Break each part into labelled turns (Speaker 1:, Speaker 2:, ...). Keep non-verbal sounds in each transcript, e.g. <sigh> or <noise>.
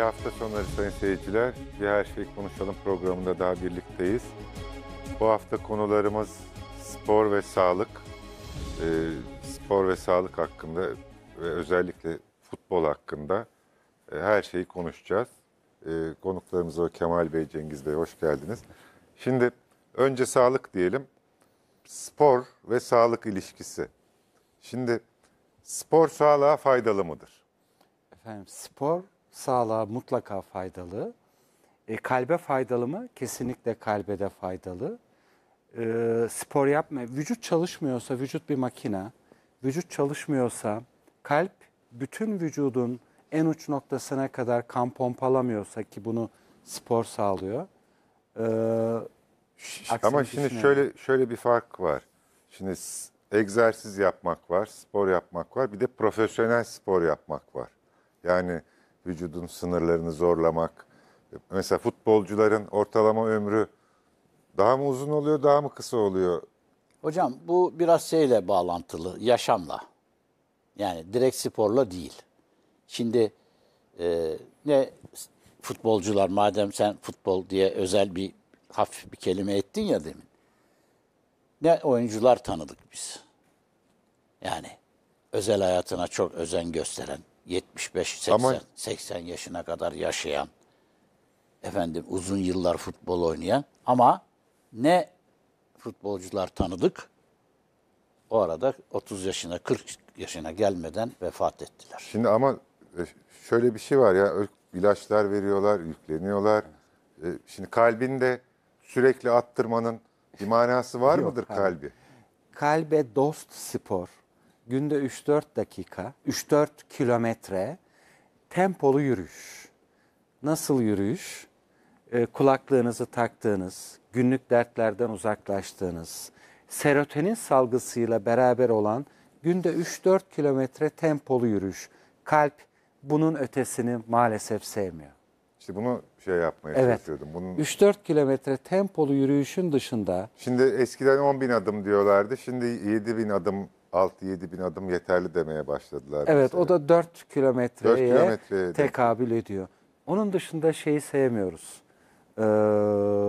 Speaker 1: İyi hafta sonları sayın seyirciler. Bir Her Şeyi Konuşalım programında daha birlikteyiz. Bu hafta konularımız spor ve sağlık. Ee, spor ve sağlık hakkında ve özellikle futbol hakkında e, her şeyi konuşacağız. E, konuklarımız o Kemal Bey, Cengiz Bey hoş geldiniz. Şimdi önce sağlık diyelim. Spor ve sağlık ilişkisi. Şimdi spor sağlığa faydalı mıdır? Efendim spor sağlığa
Speaker 2: mutlaka faydalı. E, kalbe faydalı mı? Kesinlikle kalbe de faydalı. E, spor yapma. Vücut çalışmıyorsa, vücut bir makine. Vücut çalışmıyorsa, kalp bütün vücudun en uç noktasına kadar kan pompalamıyorsa ki bunu spor sağlıyor. E, Ama şimdi şöyle
Speaker 1: şöyle bir fark var. Şimdi egzersiz yapmak var, spor yapmak var. Bir de profesyonel spor yapmak var. Yani vücudun sınırlarını zorlamak. Mesela futbolcuların ortalama ömrü daha mı uzun oluyor, daha mı kısa oluyor? Hocam bu biraz şeyle bağlantılı, yaşamla.
Speaker 3: Yani direkt sporla değil. Şimdi e, ne futbolcular madem sen futbol diye özel bir hafif bir kelime ettin ya demin. Ne oyuncular tanıdık biz. Yani özel hayatına çok özen gösteren, 75 80 Ama... 80 yaşına kadar yaşayan efendim uzun yıllar futbol oynayan ama ne futbolcular tanıdık o arada 30 yaşına 40
Speaker 1: yaşına gelmeden vefat ettiler. Şimdi ama e, şöyle bir şey var ya ilaçlar veriyorlar, yükleniyorlar. E, şimdi kalbinde sürekli attırmanın bir manası var Yok, mıdır kalbi? Kalbe dost spor günde
Speaker 2: 3-4 dakika, 3-4 kilometre tempolu yürüyüş. Nasıl yürüyüş? E, kulaklığınızı taktığınız, günlük dertlerden uzaklaştığınız, serotonin salgısıyla beraber olan günde 3-4 kilometre tempolu yürüyüş. Kalp bunun ötesini maalesef sevmiyor.
Speaker 1: İşte bunu şey yapmaya evet. çalışıyordum. Bunun...
Speaker 2: 3-4 kilometre tempolu yürüyüşün dışında.
Speaker 1: Şimdi eskiden 10 bin adım diyorlardı. Şimdi 7 bin adım 6-7 bin adım yeterli demeye başladılar. Evet mesela. o
Speaker 2: da 4 kilometreye, 4 kilometreye
Speaker 1: tekabül de. ediyor.
Speaker 2: Onun dışında şeyi sevmiyoruz. Ee,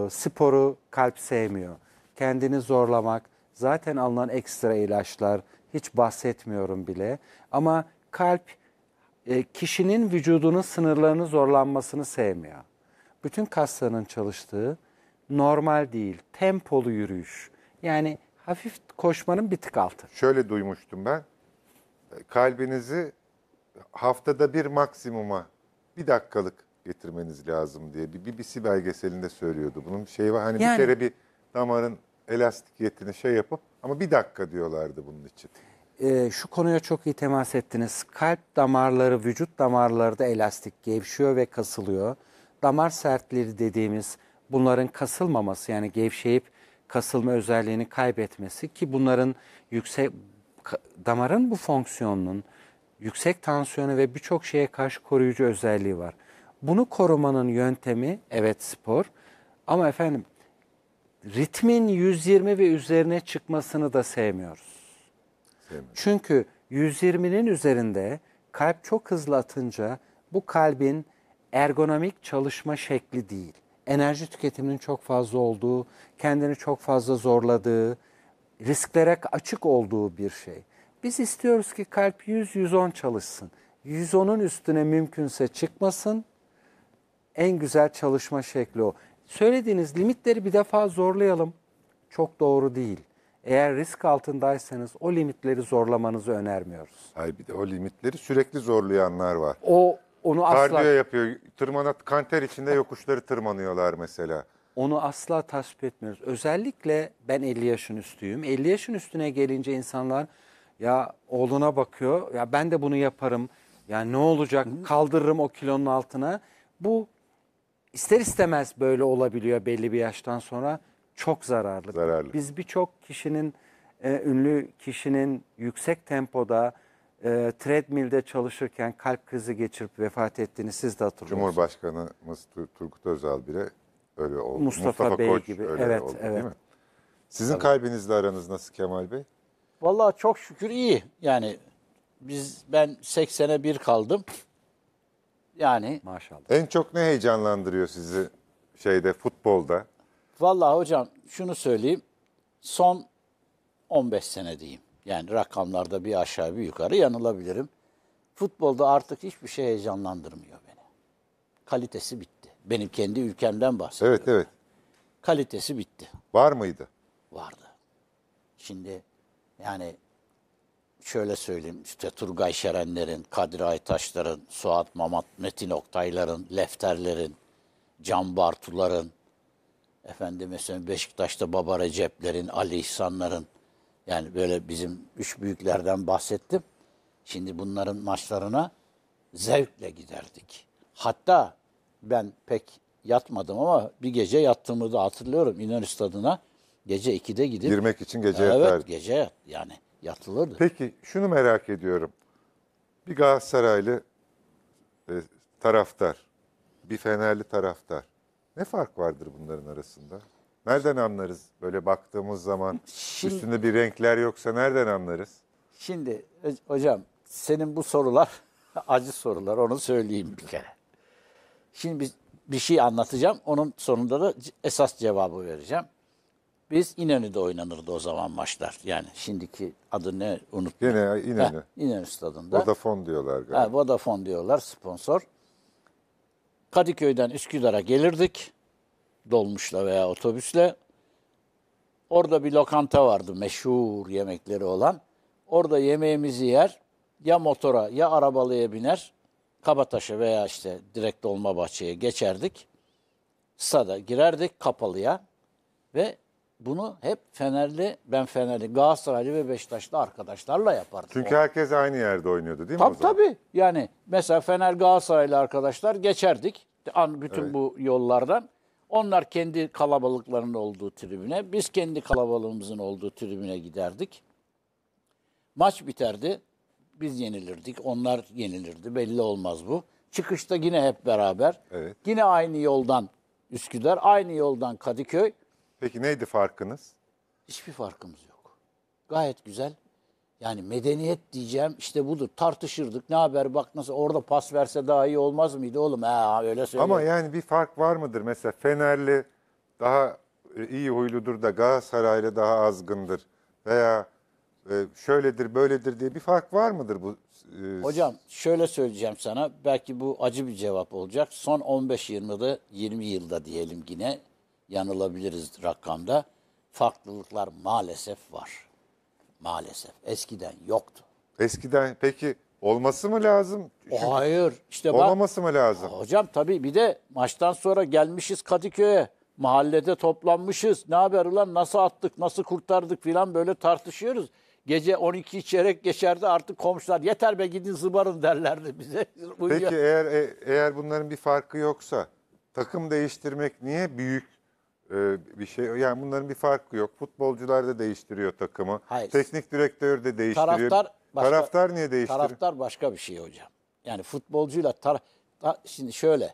Speaker 2: sporu kalp sevmiyor. Kendini zorlamak, zaten alınan ekstra ilaçlar hiç bahsetmiyorum bile. Ama kalp e, kişinin vücudunun sınırlarını zorlanmasını sevmiyor. Bütün kaslarının çalıştığı normal değil, tempolu
Speaker 1: yürüyüş. Yani hafif koşmanın bir tık altı. Şöyle duymuştum ben. E, kalbinizi haftada bir maksimuma bir dakikalık getirmeniz lazım diye bir BBC belgeselinde söylüyordu. Bunun şey var hani yani, bir kere bir damarın elastikiyetini şey yapıp ama bir dakika diyorlardı bunun için. E, şu konuya
Speaker 2: çok iyi temas ettiniz. Kalp damarları, vücut damarları da elastik gevşiyor ve kasılıyor. Damar sertleri dediğimiz bunların kasılmaması yani gevşeyip kasılma özelliğini kaybetmesi ki bunların yüksek damarın bu fonksiyonunun yüksek tansiyonu ve birçok şeye karşı koruyucu özelliği var. Bunu korumanın yöntemi evet spor ama efendim ritmin 120 ve üzerine çıkmasını da sevmiyoruz. Çünkü 120'nin üzerinde kalp çok hızlı atınca bu kalbin ergonomik çalışma şekli değil enerji tüketiminin çok fazla olduğu, kendini çok fazla zorladığı, risklere açık olduğu bir şey. Biz istiyoruz ki kalp 100-110 çalışsın. 110'un üstüne mümkünse çıkmasın. En güzel çalışma şekli o. Söylediğiniz limitleri bir defa zorlayalım. Çok doğru değil. Eğer risk altındaysanız o limitleri zorlamanızı önermiyoruz.
Speaker 1: Hayır bir de o limitleri sürekli zorlayanlar var. O onu Kardiyo yapıyor. tırmanat kanter içinde yokuşları tırmanıyorlar mesela. Onu asla tasvip etmiyoruz. Özellikle
Speaker 2: ben 50 yaşın üstüyüm. 50 yaşın üstüne gelince insanlar ya oğluna bakıyor. Ya ben de bunu yaparım. Ya ne olacak? Kaldırırım o kilonun altına. Bu ister istemez böyle olabiliyor belli bir yaştan sonra. Çok zararlı. Zararlı. Biz birçok kişinin e, ünlü kişinin yüksek tempoda e, treadmill'de çalışırken kalp krizi geçirip vefat ettiğini siz de hatırlıyorsunuz.
Speaker 1: Cumhurbaşkanımız Turgut Özal bile öyle oldu. Mustafa, Mustafa Bey Koç gibi. öyle Evet, oldu evet. değil mi? Sizin kalbinizle aranız nasıl Kemal Bey?
Speaker 3: Vallahi çok şükür iyi. Yani biz ben 80'e bir kaldım. Yani Maşallah.
Speaker 1: En çok ne heyecanlandırıyor sizi şeyde futbolda?
Speaker 3: vallahi hocam şunu söyleyeyim. Son 15 sene diyeyim. Yani rakamlarda bir aşağı bir yukarı yanılabilirim. Futbolda artık hiçbir şey heyecanlandırmıyor beni. Kalitesi bitti. Benim kendi ülkemden bahsediyorum. Evet evet. Kalitesi bitti. Var mıydı? Vardı. Şimdi yani şöyle söyleyeyim işte Turgay Şerenlerin, Kadir Aytaşların, Suat Mamat, Metin Oktayların, Lefterlerin, Can Bartuların, efendim mesela Beşiktaş'ta Baba Recep'lerin, Ali İhsanların, yani böyle bizim üç büyüklerden bahsettim. Şimdi bunların maçlarına zevkle giderdik. Hatta ben pek yatmadım ama bir gece yattığımı da hatırlıyorum İnönü Stadı'na.
Speaker 1: Gece 2'de gidip... Girmek için gece yatardı. Evet gece yat, yani yatılırdı. Peki şunu merak ediyorum. Bir Galatasaraylı e, taraftar, bir Fenerli taraftar. Ne fark vardır bunların arasında? Nereden anlarız böyle baktığımız zaman? Şimdi, üstünde bir renkler yoksa nereden anlarız? Şimdi hocam senin bu sorular <laughs> acı sorular onu söyleyeyim bir kere.
Speaker 3: Şimdi biz bir şey anlatacağım. Onun sonunda da esas cevabı vereceğim. Biz İnönü'de oynanırdı o zaman maçlar. Yani şimdiki adı ne unuttum. Yine İnönü. Heh, İnönü stadında. Vodafone diyorlar galiba. Ha, Vodafone diyorlar sponsor. Kadıköy'den Üsküdar'a gelirdik dolmuşla veya otobüsle. Orada bir lokanta vardı meşhur yemekleri olan. Orada yemeğimizi yer, ya motora ya arabalıya biner, Kabataş'a veya işte direkt Dolmabahçe'ye geçerdik. Stada girerdik kapalıya ve bunu hep Fenerli, ben Fenerli, Galatasaraylı ve Beşiktaşlı arkadaşlarla yapardım. Çünkü o.
Speaker 1: herkes aynı yerde oynuyordu değil mi tabii, o
Speaker 3: zaman? Tabii Yani mesela Fener Galatasaraylı arkadaşlar geçerdik. an Bütün evet. bu yollardan. Onlar kendi kalabalıklarının olduğu tribüne, biz kendi kalabalığımızın olduğu tribüne giderdik. Maç biterdi, biz yenilirdik, onlar yenilirdi. Belli olmaz bu. Çıkışta yine hep beraber. Evet. Yine aynı yoldan Üsküdar, aynı yoldan Kadıköy. Peki neydi farkınız? Hiçbir farkımız yok. Gayet güzel yani medeniyet diyeceğim işte budur. Tartışırdık. Ne haber bak nasıl orada pas verse daha iyi olmaz mıydı oğlum? Ha öyle söylüyor. Ama
Speaker 1: yani bir fark var mıdır? Mesela Fenerli daha iyi huyludur da Galatasaraylı daha azgındır. Veya e, şöyledir böyledir diye bir fark var mıdır bu? E, Hocam
Speaker 3: şöyle söyleyeceğim sana. Belki bu acı bir cevap olacak. Son 15-20'de 20 yılda diyelim yine yanılabiliriz rakamda.
Speaker 1: Farklılıklar maalesef var. Maalesef. Eskiden yoktu. Eskiden peki olması mı lazım? O Hayır. işte bak. Olmaması mı lazım? Hocam tabii bir
Speaker 3: de maçtan sonra gelmişiz Kadıköy'e. Mahallede toplanmışız. Ne haber ulan nasıl attık nasıl kurtardık filan böyle tartışıyoruz. Gece 12 çeyrek geçerdi artık komşular yeter be gidin zıbarın derlerdi bize. <laughs> Peki
Speaker 1: eğer e- eğer bunların bir farkı yoksa takım değiştirmek niye büyük e, bir şey. Yani bunların bir farkı yok. Futbolcular da değiştiriyor takımı. Hayır. Teknik direktör de değiştiriyor. Taraftar, başka, taraftar niye değiştiriyor?
Speaker 3: Taraftar başka bir şey hocam. Yani futbolcuyla tar ta, şimdi şöyle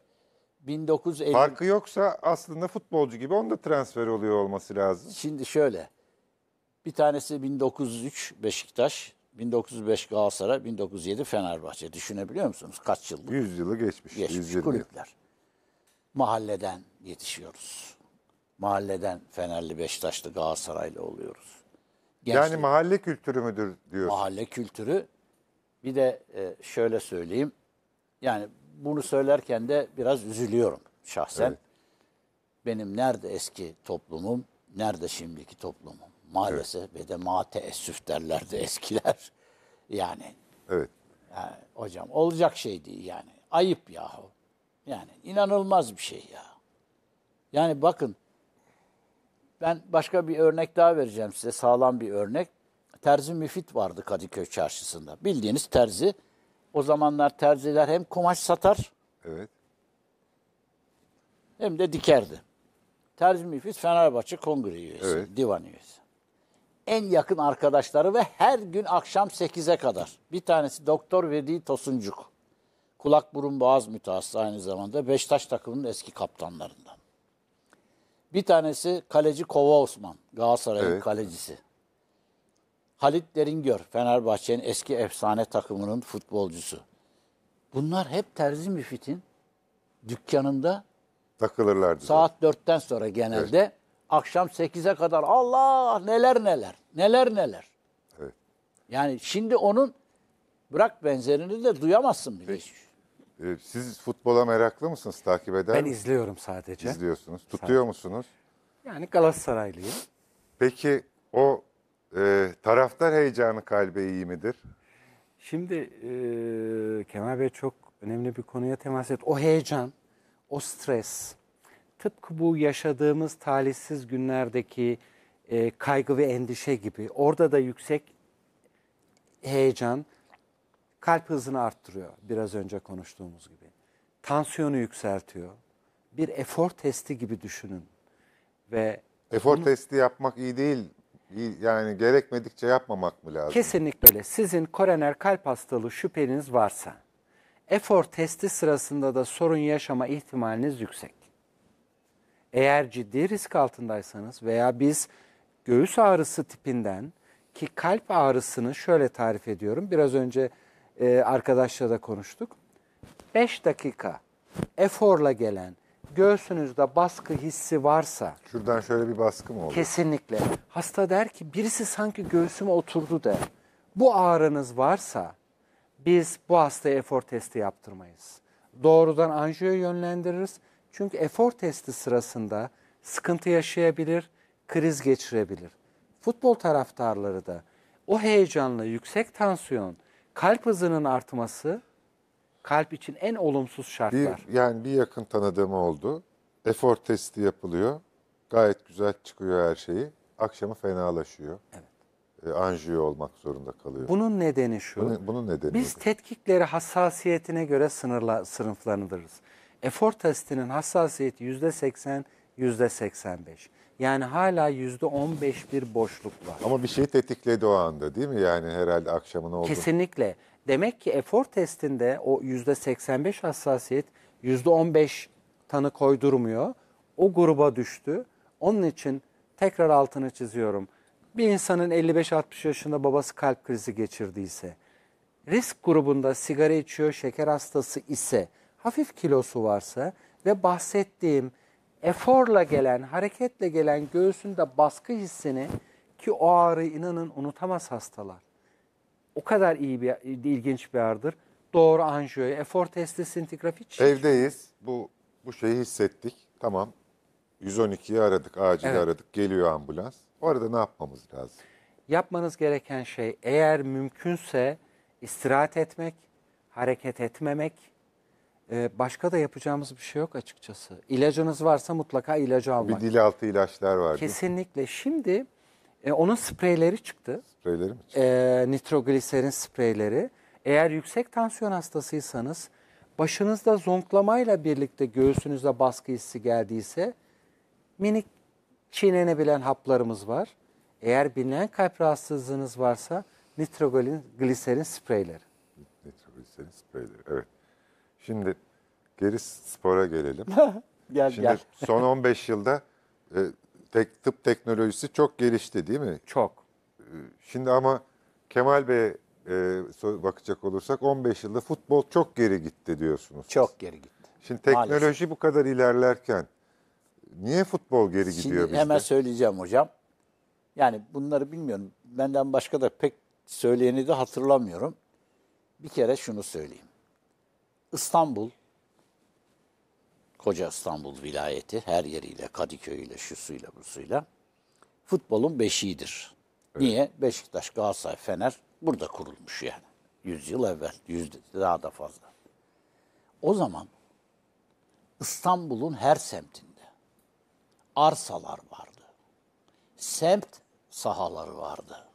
Speaker 3: 1950 Farkı
Speaker 1: yoksa aslında futbolcu gibi onda transfer oluyor olması lazım. Şimdi
Speaker 3: şöyle. Bir tanesi 1903 Beşiktaş, 1905 Galatasaray, 1907 Fenerbahçe. Düşünebiliyor musunuz? Kaç yıllık? 100 yılı
Speaker 1: geçmiş. Geçmiş 120. kulüpler.
Speaker 3: Mahalleden yetişiyoruz mahalleden Fenerli, Beşiktaşlı, Galatasaraylı oluyoruz.
Speaker 1: Gençlik, yani mahalle kültürü müdür
Speaker 3: diyorsun? Mahalle kültürü. Bir de e, şöyle söyleyeyim. Yani bunu söylerken de biraz üzülüyorum şahsen. Evet. Benim nerede eski toplumum, nerede şimdiki toplumum? Maalesef evet. ve de ma teessüf derlerdi eskiler. <laughs> Yani. Evet. Yani, e, hocam olacak şey değil yani. Ayıp yahu. Yani inanılmaz bir şey ya. Yani bakın ben başka bir örnek daha vereceğim size sağlam bir örnek. Terzi Müfit vardı Kadıköy çarşısında. Bildiğiniz terzi. O zamanlar terziler hem kumaş satar evet. hem de dikerdi. Terzi Müfit Fenerbahçe kongre üyesi, evet. divan üyesi. En yakın arkadaşları ve her gün akşam 8'e kadar. Bir tanesi Doktor Vedi Tosuncuk. Kulak burun boğaz mütehassısı aynı zamanda Beştaş takımının eski kaptanlarından. Bir tanesi kaleci Kova Osman, Galatasaray'ın evet. kalecisi. Halit Deringör, Fenerbahçe'nin eski efsane takımının futbolcusu. Bunlar hep terzi müfitin dükkanında takılırlardı. Saat dörtten sonra genelde evet. akşam 8'e kadar Allah neler neler, neler neler. Evet. Yani şimdi onun bırak benzerini de duyamazsın bile. Peki.
Speaker 1: Ee, siz futbola meraklı mısınız? Takip eder Ben izliyorum sadece. İzliyorsunuz. Tutuyor Sadece. musunuz?
Speaker 2: Yani Galatasaraylıyım.
Speaker 1: Peki o e, taraftar heyecanı kalbe iyi midir?
Speaker 2: Şimdi e, Kemal Bey çok önemli bir konuya temas etti. O heyecan, o stres, tıpkı bu yaşadığımız talihsiz günlerdeki e, kaygı ve endişe gibi orada da yüksek heyecan, kalp hızını arttırıyor biraz önce konuştuğumuz gibi. Tansiyonu yükseltiyor.
Speaker 1: Bir efor testi gibi düşünün. Ve efor bunu, testi yapmak iyi değil. yani gerekmedikçe yapmamak mı lazım?
Speaker 2: Kesinlikle öyle. Sizin koroner kalp hastalığı şüpheniz varsa efor testi sırasında da sorun yaşama ihtimaliniz yüksek. Eğer ciddi risk altındaysanız veya biz göğüs ağrısı tipinden ki kalp ağrısını şöyle tarif ediyorum. Biraz önce e, arkadaşla da konuştuk. 5 dakika eforla gelen göğsünüzde baskı hissi varsa şuradan şöyle bir baskı mı olur? Kesinlikle. Hasta der ki birisi sanki göğsüme oturdu der. Bu ağrınız varsa biz bu hastaya efor testi yaptırmayız. Doğrudan anjiyo yönlendiririz. Çünkü efor testi sırasında sıkıntı yaşayabilir, kriz geçirebilir. Futbol taraftarları da o heyecanla yüksek tansiyon, kalp hızının artması kalp için en olumsuz şartlar.
Speaker 1: Bir, yani bir yakın tanıdığım oldu. Efor testi yapılıyor. Gayet güzel çıkıyor her şeyi. Akşamı fenalaşıyor. Evet. E, anjiyo olmak zorunda kalıyor. Bunun
Speaker 2: nedeni şu. Bunun, bunun nedeni Biz nedir? tetkikleri hassasiyetine göre sınırla, sınıflandırırız. Efor testinin hassasiyeti yüzde seksen, yüzde seksen yani hala yüzde on beş bir boşluk var. Ama
Speaker 1: bir şey tetikledi o anda değil mi? Yani herhalde akşamın oldu. Kesinlikle.
Speaker 2: Demek ki efor testinde o yüzde seksen beş hassasiyet yüzde on beş tanı koydurmuyor. O gruba düştü. Onun için tekrar altını çiziyorum. Bir insanın 55-60 yaşında babası kalp krizi geçirdiyse, risk grubunda sigara içiyor, şeker hastası ise, hafif kilosu varsa ve bahsettiğim eforla gelen, hareketle gelen göğsünde baskı hissini ki o ağrı inanın unutamaz hastalar. O kadar iyi bir, ilginç bir ağrıdır. Doğru anjiyo, efor testi, sintigrafi.
Speaker 1: Evdeyiz. Bu bu şeyi hissettik. Tamam. 112'yi aradık, acil evet. aradık. Geliyor ambulans. O arada ne yapmamız lazım?
Speaker 2: Yapmanız gereken şey eğer mümkünse istirahat etmek, hareket etmemek, ee, başka da yapacağımız bir şey yok açıkçası. İlacınız varsa mutlaka ilacı almak. Bir altı ilaçlar var. Kesinlikle. Şimdi e, onun spreyleri çıktı. Spreyleri mi çıktı? E, nitrogliserin spreyleri. Eğer yüksek tansiyon hastasıysanız başınızda zonklamayla birlikte göğsünüzde baskı hissi geldiyse minik çiğnenebilen haplarımız var. Eğer bilinen kalp rahatsızlığınız varsa nitrogliserin spreyleri.
Speaker 1: Nitrogliserin spreyleri evet. Şimdi geri spora gelelim. <laughs> gel Şimdi gel. son 15 yılda e, tek, tıp teknolojisi çok gelişti değil mi? Çok. E, şimdi ama Kemal Bey e, bakacak olursak 15 yılda futbol çok geri gitti diyorsunuz. Çok geri gitti. Şimdi teknoloji Maalesef. bu kadar ilerlerken niye futbol geri gidiyor bizde? hemen söyleyeceğim hocam.
Speaker 3: Yani bunları bilmiyorum. Benden başka da pek söyleyeni de hatırlamıyorum. Bir kere şunu söyleyeyim. İstanbul, koca İstanbul vilayeti her yeriyle, Kadıköy'üyle, bu suyla futbolun beşiğidir. Evet. Niye? Beşiktaş, Galatasaray, Fener burada kurulmuş yani. Yüzyıl evvel, yüz daha da fazla. O zaman İstanbul'un her semtinde arsalar vardı. Semt sahaları vardı.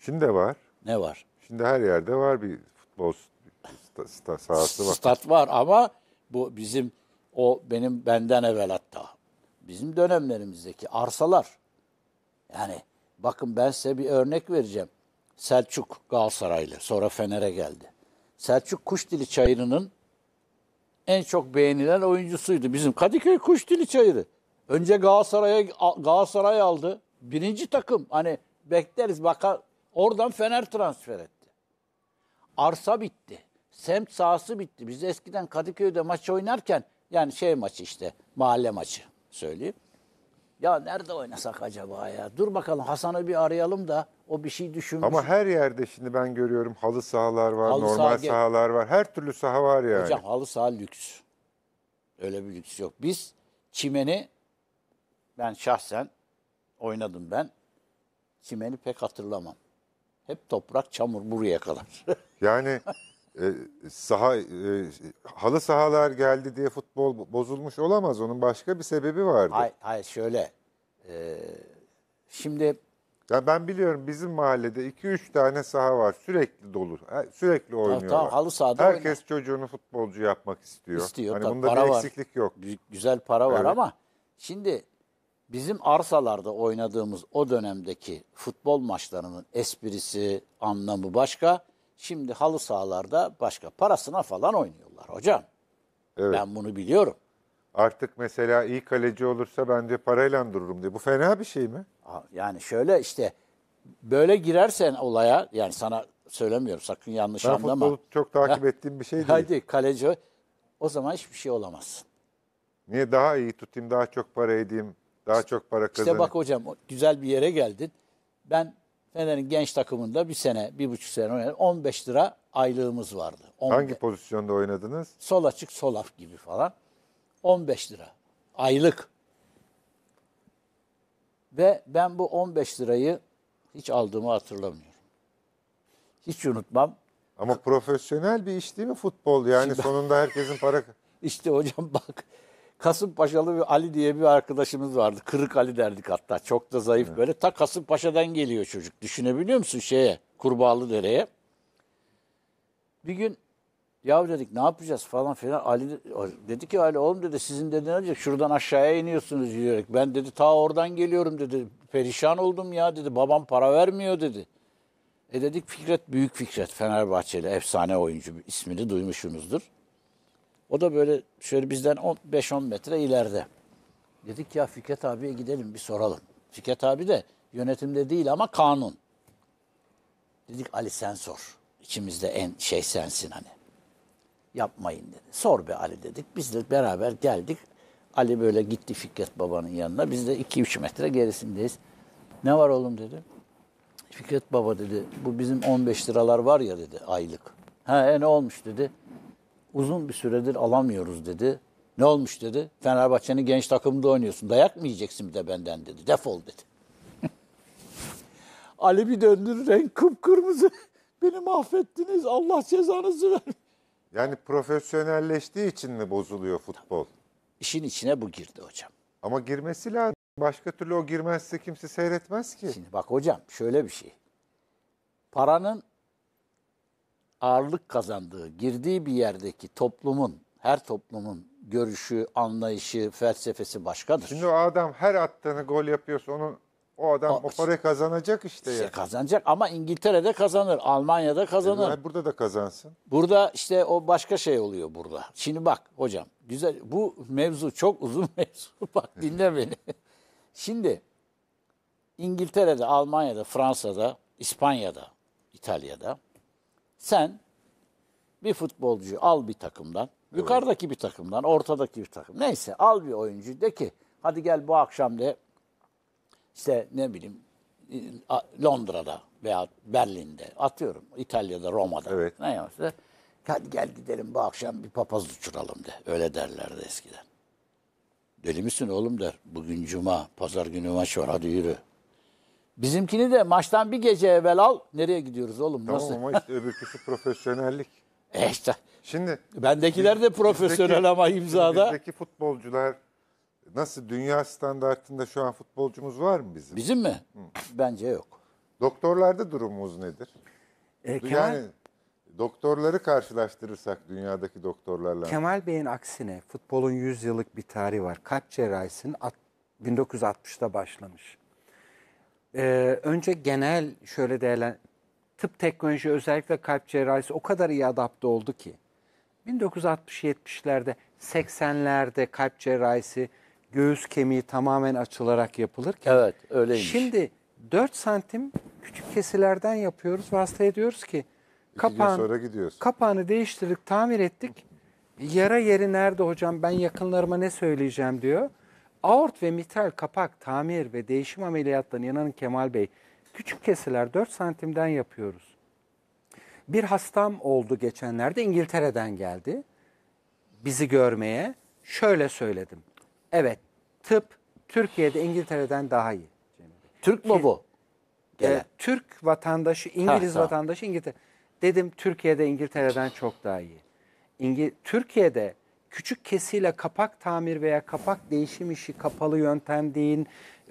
Speaker 1: Şimdi de var. Ne var? Şimdi her yerde var bir futbol sahası var. Stat
Speaker 3: var ama bu bizim o benim benden evvel hatta bizim dönemlerimizdeki arsalar. Yani bakın ben size bir örnek vereceğim. Selçuk Galatasaraylı sonra Fener'e geldi. Selçuk Kuşdili Çayırı'nın en çok beğenilen oyuncusuydu. Bizim Kadıköy Kuşdili Çayırı. Önce Galatasaray'a Galatasaray aldı. Birinci takım hani bekleriz bakar oradan Fener transfer etti. Arsa bitti semt sahası bitti. Biz eskiden Kadıköy'de maç oynarken yani şey
Speaker 1: maçı işte mahalle maçı söyleyeyim.
Speaker 3: Ya nerede oynasak acaba ya? Dur bakalım Hasan'ı bir arayalım da o bir şey düşünmüş. Ama
Speaker 1: her yerde şimdi ben görüyorum halı sahalar var, Halı normal saha- sahalar var. Her türlü saha var yani. Hocam
Speaker 3: halı saha lüks. Öyle bir lüks yok. Biz çimeni ben şahsen oynadım ben.
Speaker 1: Çimeni pek hatırlamam. Hep toprak, çamur buraya kadar. Yani <laughs> e, saha e, halı sahalar geldi diye futbol bozulmuş olamaz. Onun başka bir sebebi vardı. Hayır, hayır şöyle. E, şimdi ya ben biliyorum bizim mahallede 2-3 tane saha var. Sürekli dolu. Sürekli oynuyorlar. Tamam, halı sahada Herkes oynar. çocuğunu futbolcu yapmak istiyor. İstiyor. Hani tabii, bunda para bir eksiklik var.
Speaker 3: yok. Güzel para var evet. ama şimdi bizim arsalarda oynadığımız o dönemdeki futbol maçlarının esprisi, anlamı başka. Şimdi halı
Speaker 1: sahalarda başka parasına falan oynuyorlar hocam. Evet. Ben bunu biliyorum. Artık mesela iyi kaleci olursa bence parayla dururum diye. Bu fena bir şey mi? Yani şöyle işte böyle girersen olaya yani sana söylemiyorum sakın yanlış ben anlama. Ben futbolu çok takip ettiğim bir şey değil. Hadi kaleci o zaman hiçbir şey olamazsın. Niye daha iyi tutayım, daha çok para edeyim, daha çok para kazanayım? İşte bak
Speaker 3: hocam güzel bir yere geldin. Ben Fener'in genç takımında bir sene, bir buçuk sene oynadım. 15 lira aylığımız vardı. 15. Hangi pozisyonda oynadınız? Sol açık, sol af gibi falan. 15 lira aylık. Ve ben bu
Speaker 1: 15 lirayı hiç aldığımı hatırlamıyorum. Hiç unutmam. Ama profesyonel bir iş değil mi futbol? Yani Şimdi, sonunda herkesin para... <laughs> İşte hocam bak
Speaker 3: Kasımpaşalı bir Ali diye bir arkadaşımız vardı. Kırık Ali derdik hatta. Çok da zayıf evet. böyle. Ta Kasımpaşa'dan geliyor çocuk. Düşünebiliyor musun şeye? Kurbağalı dereye. Bir gün ya dedik ne yapacağız falan filan. Ali dedi ki Ali oğlum dedi sizin dedi ne olacak? Şuradan aşağıya iniyorsunuz yürüyerek. Ben dedi ta oradan geliyorum dedi. Perişan oldum ya dedi. Babam para vermiyor dedi. E dedik Fikret Büyük Fikret Fenerbahçeli efsane oyuncu ismini duymuşsunuzdur. O da böyle şöyle bizden 5-10 metre ileride. Dedik ya Fikret abiye gidelim bir soralım. Fikret abi de yönetimde değil ama kanun. Dedik Ali sen sor. İçimizde en şey sensin hani. Yapmayın dedi. Sor be Ali dedik. Biz de beraber geldik. Ali böyle gitti Fikret babanın yanına. Biz de 2-3 metre gerisindeyiz. Ne var oğlum dedi. Fikret baba dedi bu bizim 15 liralar var ya dedi aylık. Ha e ne olmuş dedi uzun bir süredir alamıyoruz dedi. Ne olmuş dedi. Fenerbahçe'nin genç takımında oynuyorsun. Dayak mı yiyeceksin bir de benden dedi. Defol dedi. <laughs> Ali bir
Speaker 1: döndü renk
Speaker 3: kıpkırmızı. <laughs> Beni mahvettiniz. Allah
Speaker 1: cezanızı ver. Yani profesyonelleştiği için mi bozuluyor futbol? İşin içine bu girdi hocam. Ama girmesi lazım. Başka türlü o girmezse kimse seyretmez
Speaker 3: ki. Şimdi bak hocam şöyle bir şey. Paranın ağırlık kazandığı, girdiği bir yerdeki toplumun, her toplumun görüşü, anlayışı, felsefesi başkadır.
Speaker 1: Şimdi o adam her attığını gol yapıyorsa onun o adam o, o para kazanacak işte. işte yani. Kazanacak ama İngiltere'de
Speaker 3: kazanır, Almanya'da e, kazanır. Yani burada da kazansın. Burada işte o başka şey oluyor burada. Şimdi bak hocam güzel bu mevzu çok uzun <laughs> mevzu bak dinle beni. Şimdi İngiltere'de, Almanya'da, Fransa'da, İspanya'da, İtalya'da sen bir futbolcu al bir takımdan, yukarıdaki bir takımdan, ortadaki bir takım. Neyse al bir oyuncu de ki hadi gel bu akşam de işte ne bileyim Londra'da veya Berlin'de atıyorum İtalya'da Roma'da Evet. ne yapsa hadi gel gidelim bu akşam bir papaz uçuralım de öyle derlerdi eskiden. Deli misin oğlum der. Bugün cuma, pazar günü maç var hadi yürü. Bizimkini de maçtan bir gece evvel al. Nereye gidiyoruz oğlum? Tamam Nasıl? ama işte öbürküsü profesyonellik.
Speaker 1: <laughs> Eh, işte. Şimdi bendekiler de profesyonel bizdeki, ama imzada. Bizdeki futbolcular nasıl dünya standartında şu an futbolcumuz var mı bizim? Bizim mi? Hı. Bence yok. Doktorlarda durumumuz nedir? E, Kemal, yani doktorları karşılaştırırsak dünyadaki doktorlarla.
Speaker 2: Kemal Bey'in aksine futbolun 100 yıllık bir tarihi var. Kalp cerrahisinin 1960'da başlamış. Ee, önce genel şöyle değerlen tıp teknoloji özellikle kalp cerrahisi o kadar iyi adapte oldu ki 1960-70'lerde 80'lerde kalp cerrahisi göğüs kemiği tamamen açılarak yapılırken Evet öyleymiş. şimdi 4 santim küçük kesilerden yapıyoruz ve hastaya diyoruz ki kapağın, sonra gidiyorsun. kapağını değiştirdik tamir ettik yara yeri nerede hocam ben yakınlarıma ne söyleyeceğim diyor. Aort ve mitral kapak tamir ve değişim ameliyatlarını inanın Kemal Bey küçük kesiler 4 santimden yapıyoruz. Bir hastam oldu geçenlerde İngiltere'den geldi bizi görmeye. Şöyle söyledim. Evet tıp Türkiye'de İngiltere'den daha iyi. Türk mü bu? E, Türk vatandaşı, İngiliz ha, vatandaşı İngiltere. Dedim Türkiye'de İngiltere'den çok daha iyi. İngi Türkiye'de küçük kesiyle kapak tamir veya kapak değişim işi kapalı yöntem deyin,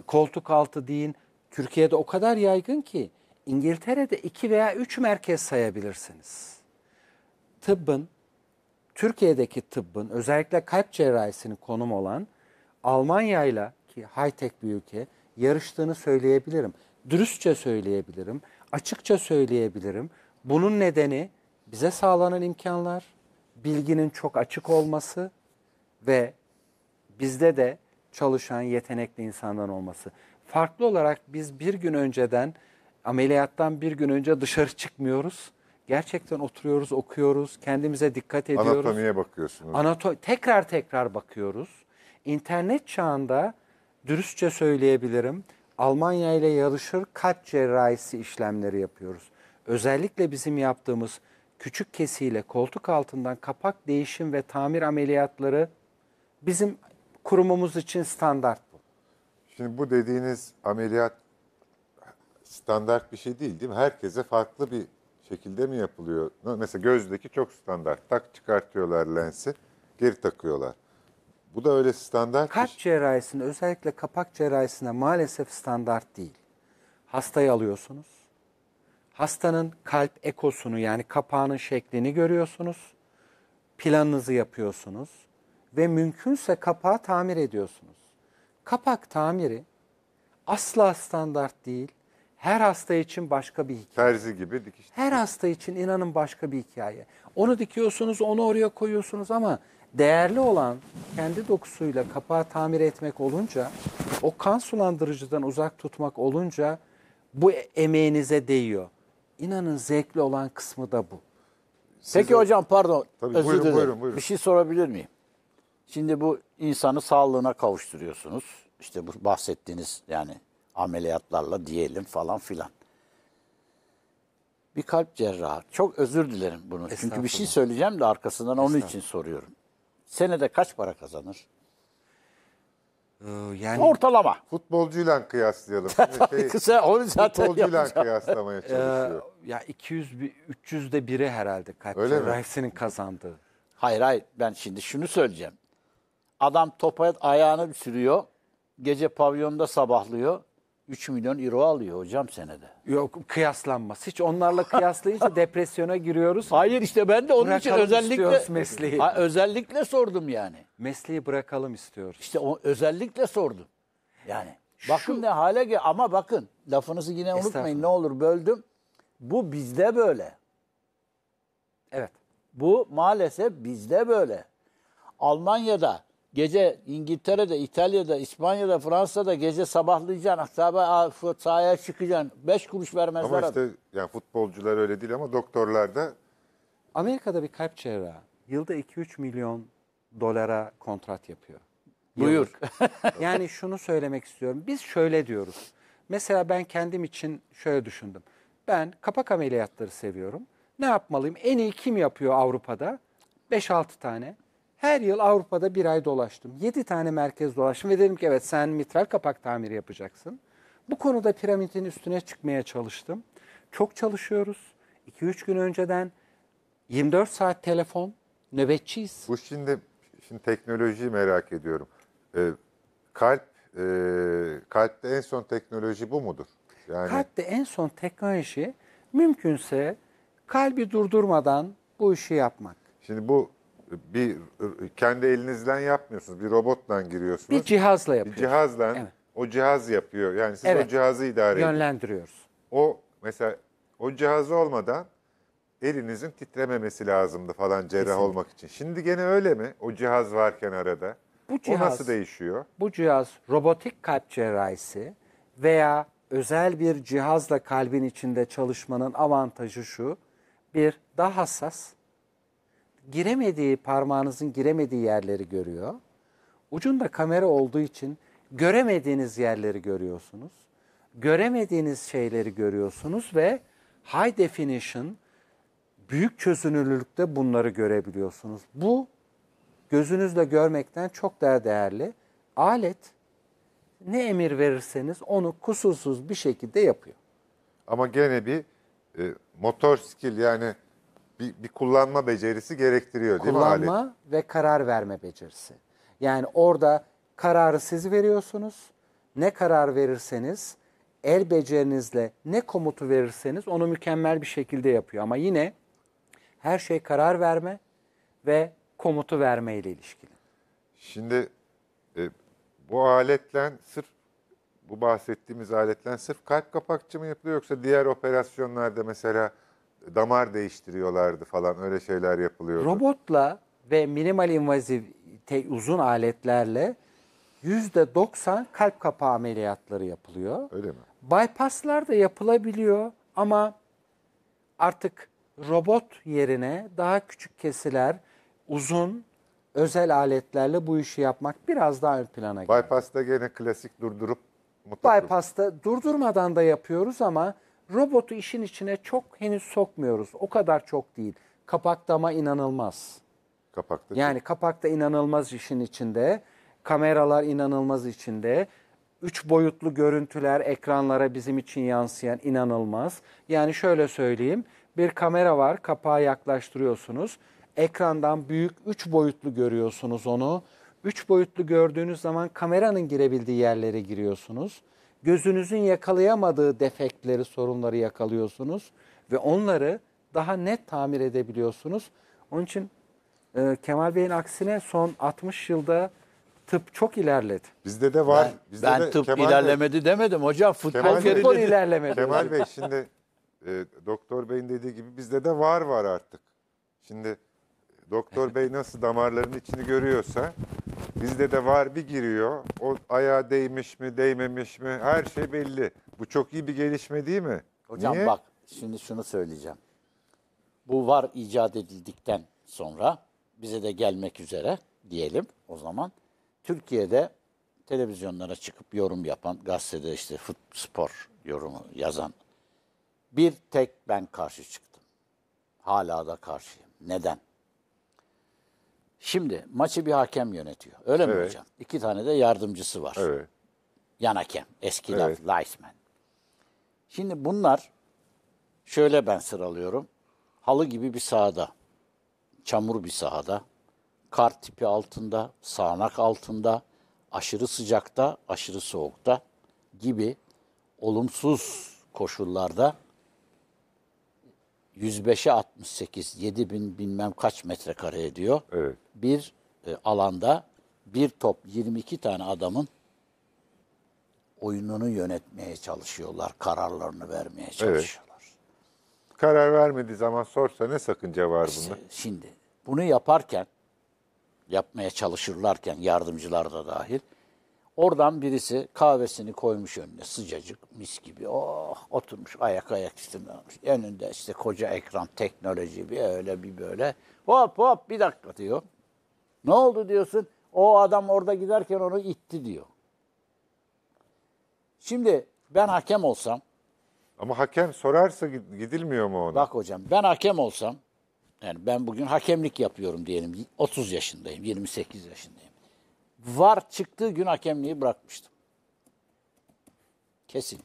Speaker 2: koltuk altı deyin. Türkiye'de o kadar yaygın ki İngiltere'de iki veya üç merkez sayabilirsiniz. Tıbbın, Türkiye'deki tıbbın özellikle kalp cerrahisinin konum olan Almanya'yla ki high-tech bir ülke yarıştığını söyleyebilirim. Dürüstçe söyleyebilirim, açıkça söyleyebilirim. Bunun nedeni bize sağlanan imkanlar, bilginin çok açık olması ve bizde de çalışan yetenekli insandan olması. Farklı olarak biz bir gün önceden ameliyattan bir gün önce dışarı çıkmıyoruz. Gerçekten oturuyoruz, okuyoruz, kendimize dikkat ediyoruz. Anatomiye
Speaker 1: bakıyorsunuz. Anato
Speaker 2: tekrar tekrar
Speaker 1: bakıyoruz.
Speaker 2: İnternet çağında dürüstçe söyleyebilirim. Almanya ile yarışır kalp cerrahisi işlemleri yapıyoruz. Özellikle bizim yaptığımız küçük kesiyle koltuk altından kapak değişim ve tamir ameliyatları bizim kurumumuz için standart bu.
Speaker 1: Şimdi bu dediğiniz ameliyat standart bir şey değil değil mi? Herkese farklı bir şekilde mi yapılıyor? Mesela gözdeki çok standart. Tak çıkartıyorlar lensi, geri takıyorlar. Bu da öyle standart. Kalp şey. cerrahisinde özellikle kapak cerrahisinde maalesef standart değil.
Speaker 2: Hastayı alıyorsunuz. Hastanın kalp ekosunu yani kapağının şeklini görüyorsunuz. Planınızı yapıyorsunuz ve mümkünse kapağı tamir ediyorsunuz. Kapak tamiri asla standart değil. Her hasta için başka bir hikaye.
Speaker 1: Terzi gibi dikiş.
Speaker 2: Her hasta için inanın başka bir hikaye. Onu dikiyorsunuz, onu oraya koyuyorsunuz ama değerli olan kendi dokusuyla kapağı tamir etmek olunca, o kan sulandırıcıdan uzak tutmak olunca bu e-, emeğinize değiyor. İnanın zevkli olan kısmı da bu.
Speaker 3: Siz Peki hocam pardon
Speaker 2: Tabii, özür buyurun, dilerim. Buyurun, buyurun. Bir şey sorabilir miyim? Şimdi bu
Speaker 3: insanı sağlığına kavuşturuyorsunuz. İşte bu bahsettiğiniz yani ameliyatlarla diyelim falan filan. Bir kalp cerrahı. Çok özür dilerim bunu. Çünkü bir şey söyleyeceğim de arkasından onun için soruyorum. Senede kaç para kazanır?
Speaker 2: Ee, yani ortalama. Futbolcuyla kıyaslayalım. <laughs> şey, kısa onu zaten futbolcuyla kıyaslamaya ee, çalışıyor. ya 200 300'de biri herhalde
Speaker 3: Kaçıraysi'nin
Speaker 2: kazandığı. Hayır hayır ben şimdi şunu söyleyeceğim. Adam
Speaker 3: topa ayağını sürüyor. Gece pavyonda sabahlıyor. 3 milyon euro
Speaker 2: alıyor hocam senede. Yok kıyaslanmaz. Hiç onlarla kıyaslayınca <laughs> depresyona giriyoruz. Hayır işte ben de onun bırakalım için özellikle mesleği. Ha, özellikle sordum yani. Mesleği bırakalım
Speaker 3: istiyoruz. İşte o, özellikle sordum. Yani Şu, bakın ne hale gel ama bakın lafınızı yine unutmayın ne olur böldüm. Bu bizde böyle. Evet. Bu maalesef bizde böyle. Almanya'da Gece İngiltere'de, İtalya'da, İspanya'da, Fransa'da gece sabahlayacaksın. Sahaya, sahaya
Speaker 2: çıkacaksın. Beş kuruş vermezler. Ama işte
Speaker 1: yani futbolcular öyle değil ama doktorlar da.
Speaker 2: Amerika'da bir kalp cerrahı yılda 2-3 milyon dolara kontrat yapıyor. Buyur. <laughs> yani şunu söylemek istiyorum. Biz şöyle diyoruz. Mesela ben kendim için şöyle düşündüm. Ben kapak ameliyatları seviyorum. Ne yapmalıyım? En iyi kim yapıyor Avrupa'da? 5-6 tane. Her yıl Avrupa'da bir ay dolaştım. Yedi tane merkez dolaştım ve dedim ki evet sen mitral kapak tamiri yapacaksın. Bu konuda piramidin üstüne çıkmaya çalıştım. Çok çalışıyoruz. 2-3 gün önceden
Speaker 1: 24 saat telefon, nöbetçiyiz. Bu şimdi, şimdi teknolojiyi merak ediyorum. Ee, kalp, e, kalpte en son teknoloji bu mudur? Yani... Kalpte
Speaker 2: en son teknoloji mümkünse kalbi durdurmadan
Speaker 1: bu işi yapmak. Şimdi bu bir kendi elinizden yapmıyorsunuz. Bir robotla giriyorsunuz. Bir cihazla yapıyorsunuz. Bir cihazla evet. o cihaz yapıyor. Yani siz evet. o cihazı idare ediyorsunuz. Yönlendiriyoruz. O mesela o cihazı olmadan elinizin titrememesi lazımdı falan cerrah Kesinlikle. olmak için. Şimdi gene öyle mi? O cihaz varken arada. Bu cihaz, o nasıl değişiyor?
Speaker 2: Bu cihaz robotik kalp cerrahisi veya özel bir cihazla kalbin içinde çalışmanın avantajı şu. Bir, daha hassas, giremediği, parmağınızın giremediği yerleri görüyor. Ucunda kamera olduğu için göremediğiniz yerleri görüyorsunuz. Göremediğiniz şeyleri görüyorsunuz ve high definition, büyük çözünürlükte bunları görebiliyorsunuz. Bu gözünüzle görmekten çok daha
Speaker 1: değerli. Alet ne emir verirseniz onu kusursuz bir şekilde yapıyor. Ama gene bir e, motor skill yani bir, bir kullanma becerisi gerektiriyor değil kullanma mi Kullanma
Speaker 2: ve karar verme becerisi. Yani orada kararı siz veriyorsunuz. Ne karar verirseniz el becerinizle ne komutu verirseniz onu mükemmel bir şekilde yapıyor. Ama yine her şey karar verme
Speaker 1: ve komutu verme ile ilişkili. Şimdi e, bu aletle sırf bu bahsettiğimiz aletle sırf kalp kapakçı mı yapılıyor yoksa diğer operasyonlarda mesela damar değiştiriyorlardı falan öyle şeyler yapılıyordu. Robotla
Speaker 2: ve minimal invaziv te, uzun aletlerle yüzde %90 kalp kapağı ameliyatları yapılıyor. Öyle mi? Bypasslar da yapılabiliyor ama artık robot yerine daha küçük kesiler, uzun özel aletlerle bu işi yapmak biraz daha ön plana geliyor. Bypass'ta gene klasik durdurup mutlaka. Bypass'ta durdurmadan da yapıyoruz ama Robotu işin içine çok henüz sokmuyoruz. O kadar çok değil. Kapaklama inanılmaz. Kapakta. Yani kapakta inanılmaz işin içinde. Kameralar inanılmaz içinde. Üç boyutlu görüntüler ekranlara bizim için yansıyan inanılmaz. Yani şöyle söyleyeyim. Bir kamera var kapağa yaklaştırıyorsunuz. Ekrandan büyük üç boyutlu görüyorsunuz onu. Üç boyutlu gördüğünüz zaman kameranın girebildiği yerlere giriyorsunuz gözünüzün yakalayamadığı defektleri, sorunları yakalıyorsunuz ve onları daha net tamir edebiliyorsunuz. Onun için e, Kemal Bey'in aksine son 60 yılda tıp çok ilerledi. Bizde de var. Ben, Bizde ben de, tıp Kemal ilerlemedi
Speaker 3: Bey, demedim hocam. Futbol,
Speaker 1: futbol ilerlemedi. Kemal Bey şimdi e, Doktor Bey'in dediği gibi bizde de var var artık. Şimdi Doktor Bey nasıl damarların içini görüyorsa Bizde de var bir giriyor. O ayağa değmiş mi değmemiş mi her şey belli. Bu çok iyi bir gelişme değil mi? Hocam Niye? bak şimdi şunu söyleyeceğim. Bu var icat
Speaker 3: edildikten sonra bize de gelmek üzere diyelim o zaman. Türkiye'de televizyonlara çıkıp yorum yapan, gazetede işte futbol spor yorumu yazan bir tek ben karşı çıktım. Hala da karşıyım. Neden? Şimdi maçı bir hakem yönetiyor. Öyle mi evet. hocam? İki tane de yardımcısı var. Evet. Yan hakem. Eski evet. Leisman. Şimdi bunlar şöyle ben sıralıyorum. Halı gibi bir sahada, çamur bir sahada, kar tipi altında, sağanak altında, aşırı sıcakta, aşırı soğukta gibi olumsuz koşullarda 105'e 68, 7 bin bilmem kaç metrekare ediyor. Evet. Bir e, alanda bir top 22 tane adamın oyununu yönetmeye çalışıyorlar, kararlarını vermeye çalışıyorlar. Evet. Karar vermediği zaman sorsa ne sakınca var bunda? Şimdi bunu yaparken, yapmaya çalışırlarken yardımcılar da dahil, Oradan birisi kahvesini koymuş önüne sıcacık mis gibi. Oh oturmuş ayak ayak üstüne almış. Önünde işte koca ekran teknoloji bir öyle bir böyle. Hop hop bir dakika diyor. Ne oldu diyorsun? O adam orada giderken onu itti diyor. Şimdi ben hakem olsam. Ama hakem sorarsa gidilmiyor mu ona? Bak hocam ben hakem olsam. Yani ben bugün hakemlik yapıyorum diyelim. 30 yaşındayım, 28 yaşındayım var çıktığı gün hakemliği bırakmıştım.
Speaker 1: Kesin.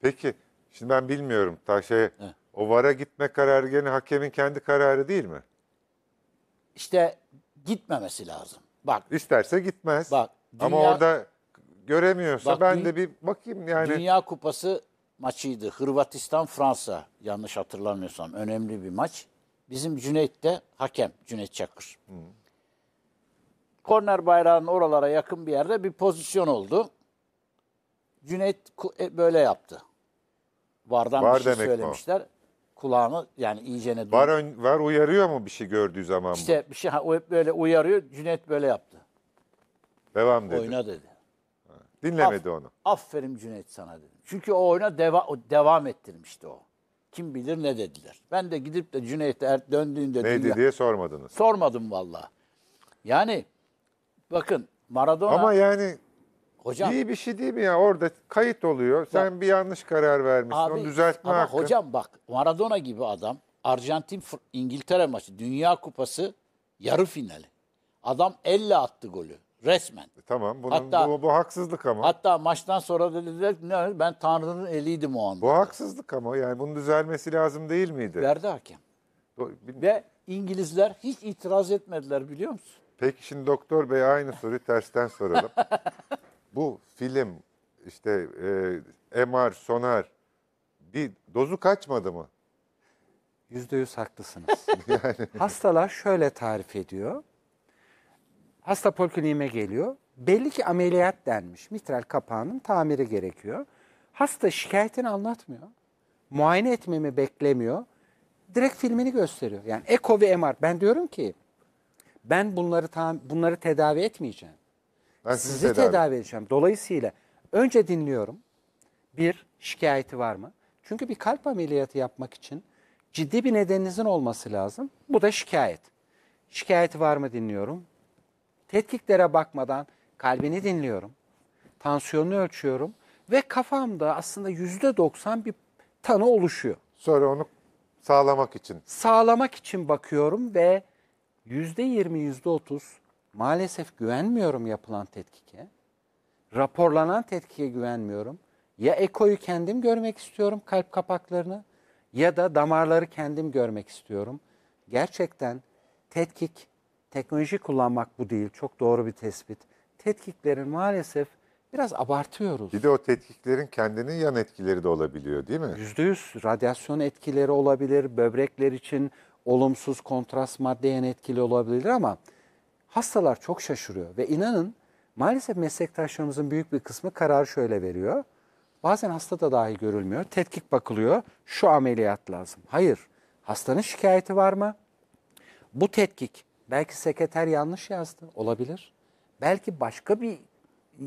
Speaker 1: Peki şimdi ben bilmiyorum. Ta şey, o vara gitme kararı gene hakemin kendi kararı değil mi?
Speaker 3: İşte gitmemesi lazım.
Speaker 1: Bak, İsterse gitmez. bak. Dünya. Ama orada göremiyorsa Bak, ben dü- de bir bakayım yani. Dünya
Speaker 3: Kupası maçıydı. Hırvatistan Fransa yanlış hatırlamıyorsam önemli bir maç. Bizim Cüneyt de hakem Cüneyt Çakır. Korner bayrağının oralara yakın bir yerde bir pozisyon oldu. Cüneyt e, böyle yaptı. Vardan var bir şey söylemişler. Mi? Kulağını yani iyicene ne var, ön,
Speaker 1: var uyarıyor mu bir şey gördüğü zaman İşte
Speaker 3: bu? bir şey böyle uyarıyor. Cüneyt böyle yaptı.
Speaker 1: Devam dedi. Oyna dedi. Dinlemedi Af, onu.
Speaker 3: Aferin Cüneyt sana dedim. Çünkü o oyuna deva, o, devam ettirmişti o. Kim bilir ne dediler. Ben de gidip de Cüneyt'e er- döndüğünde... Neydi dünya, diye
Speaker 1: sormadınız.
Speaker 3: Sormadım valla. Yani Bakın Maradona... Ama yani
Speaker 1: hocam, iyi bir şey değil mi ya? Orada kayıt oluyor. Sen ya, bir yanlış karar vermişsin. Abi, onu düzeltme ama hakkı. Hocam bak
Speaker 3: Maradona gibi adam Arjantin İngiltere maçı Dünya Kupası yarı finali. Adam elle attı golü resmen. E, tamam bunun, hatta, bu, bu haksızlık ama. Hatta maçtan sonra da dediler ki ben Tanrı'nın eliydim
Speaker 1: o anda. Bu haksızlık ama yani bunun düzelmesi lazım değil miydi? Verdi hakem. Do Ve
Speaker 3: İngilizler hiç itiraz etmediler biliyor musun?
Speaker 1: Peki şimdi doktor bey aynı soruyu tersten soralım. <laughs> Bu film işte e, MR, sonar bir dozu kaçmadı mı? Yüzde yüz haklısınız. <laughs> yani.
Speaker 2: Hastalar şöyle tarif ediyor. Hasta polikliniğime geliyor. Belli ki ameliyat denmiş. Mitral kapağının tamiri gerekiyor. Hasta şikayetini anlatmıyor. Muayene etmemi beklemiyor. Direkt filmini gösteriyor. Yani eko ve MR. Ben diyorum ki ben bunları tam bunları tedavi etmeyeceğim. Ben sizi, sizi tedavi. tedavi edeceğim. Dolayısıyla önce dinliyorum. Bir şikayeti var mı? Çünkü bir kalp ameliyatı yapmak için ciddi bir nedeninizin olması lazım. Bu da şikayet. Şikayeti var mı dinliyorum. Tetkiklere bakmadan kalbini dinliyorum. Tansiyonunu ölçüyorum ve kafamda aslında yüzde doksan bir tanı oluşuyor. Sonra onu sağlamak için. Sağlamak için bakıyorum ve %20 %30 maalesef güvenmiyorum yapılan tetkike. Raporlanan tetkike güvenmiyorum. Ya ekoyu kendim görmek istiyorum kalp kapaklarını ya da damarları kendim görmek istiyorum. Gerçekten tetkik, teknoloji kullanmak bu değil. Çok doğru bir tespit. Tetkiklerin maalesef biraz abartıyoruz. Bir de o tetkiklerin kendinin yan etkileri de olabiliyor değil mi? %100 radyasyon etkileri olabilir. Böbrekler için olumsuz kontrast maddeye en etkili olabilir ama hastalar çok şaşırıyor ve inanın maalesef meslektaşlarımızın büyük bir kısmı karar şöyle veriyor. Bazen hasta da dahi görülmüyor. Tetkik bakılıyor. Şu ameliyat lazım. Hayır. Hastanın şikayeti var mı? Bu tetkik belki sekreter yanlış yazdı. Olabilir. Belki başka bir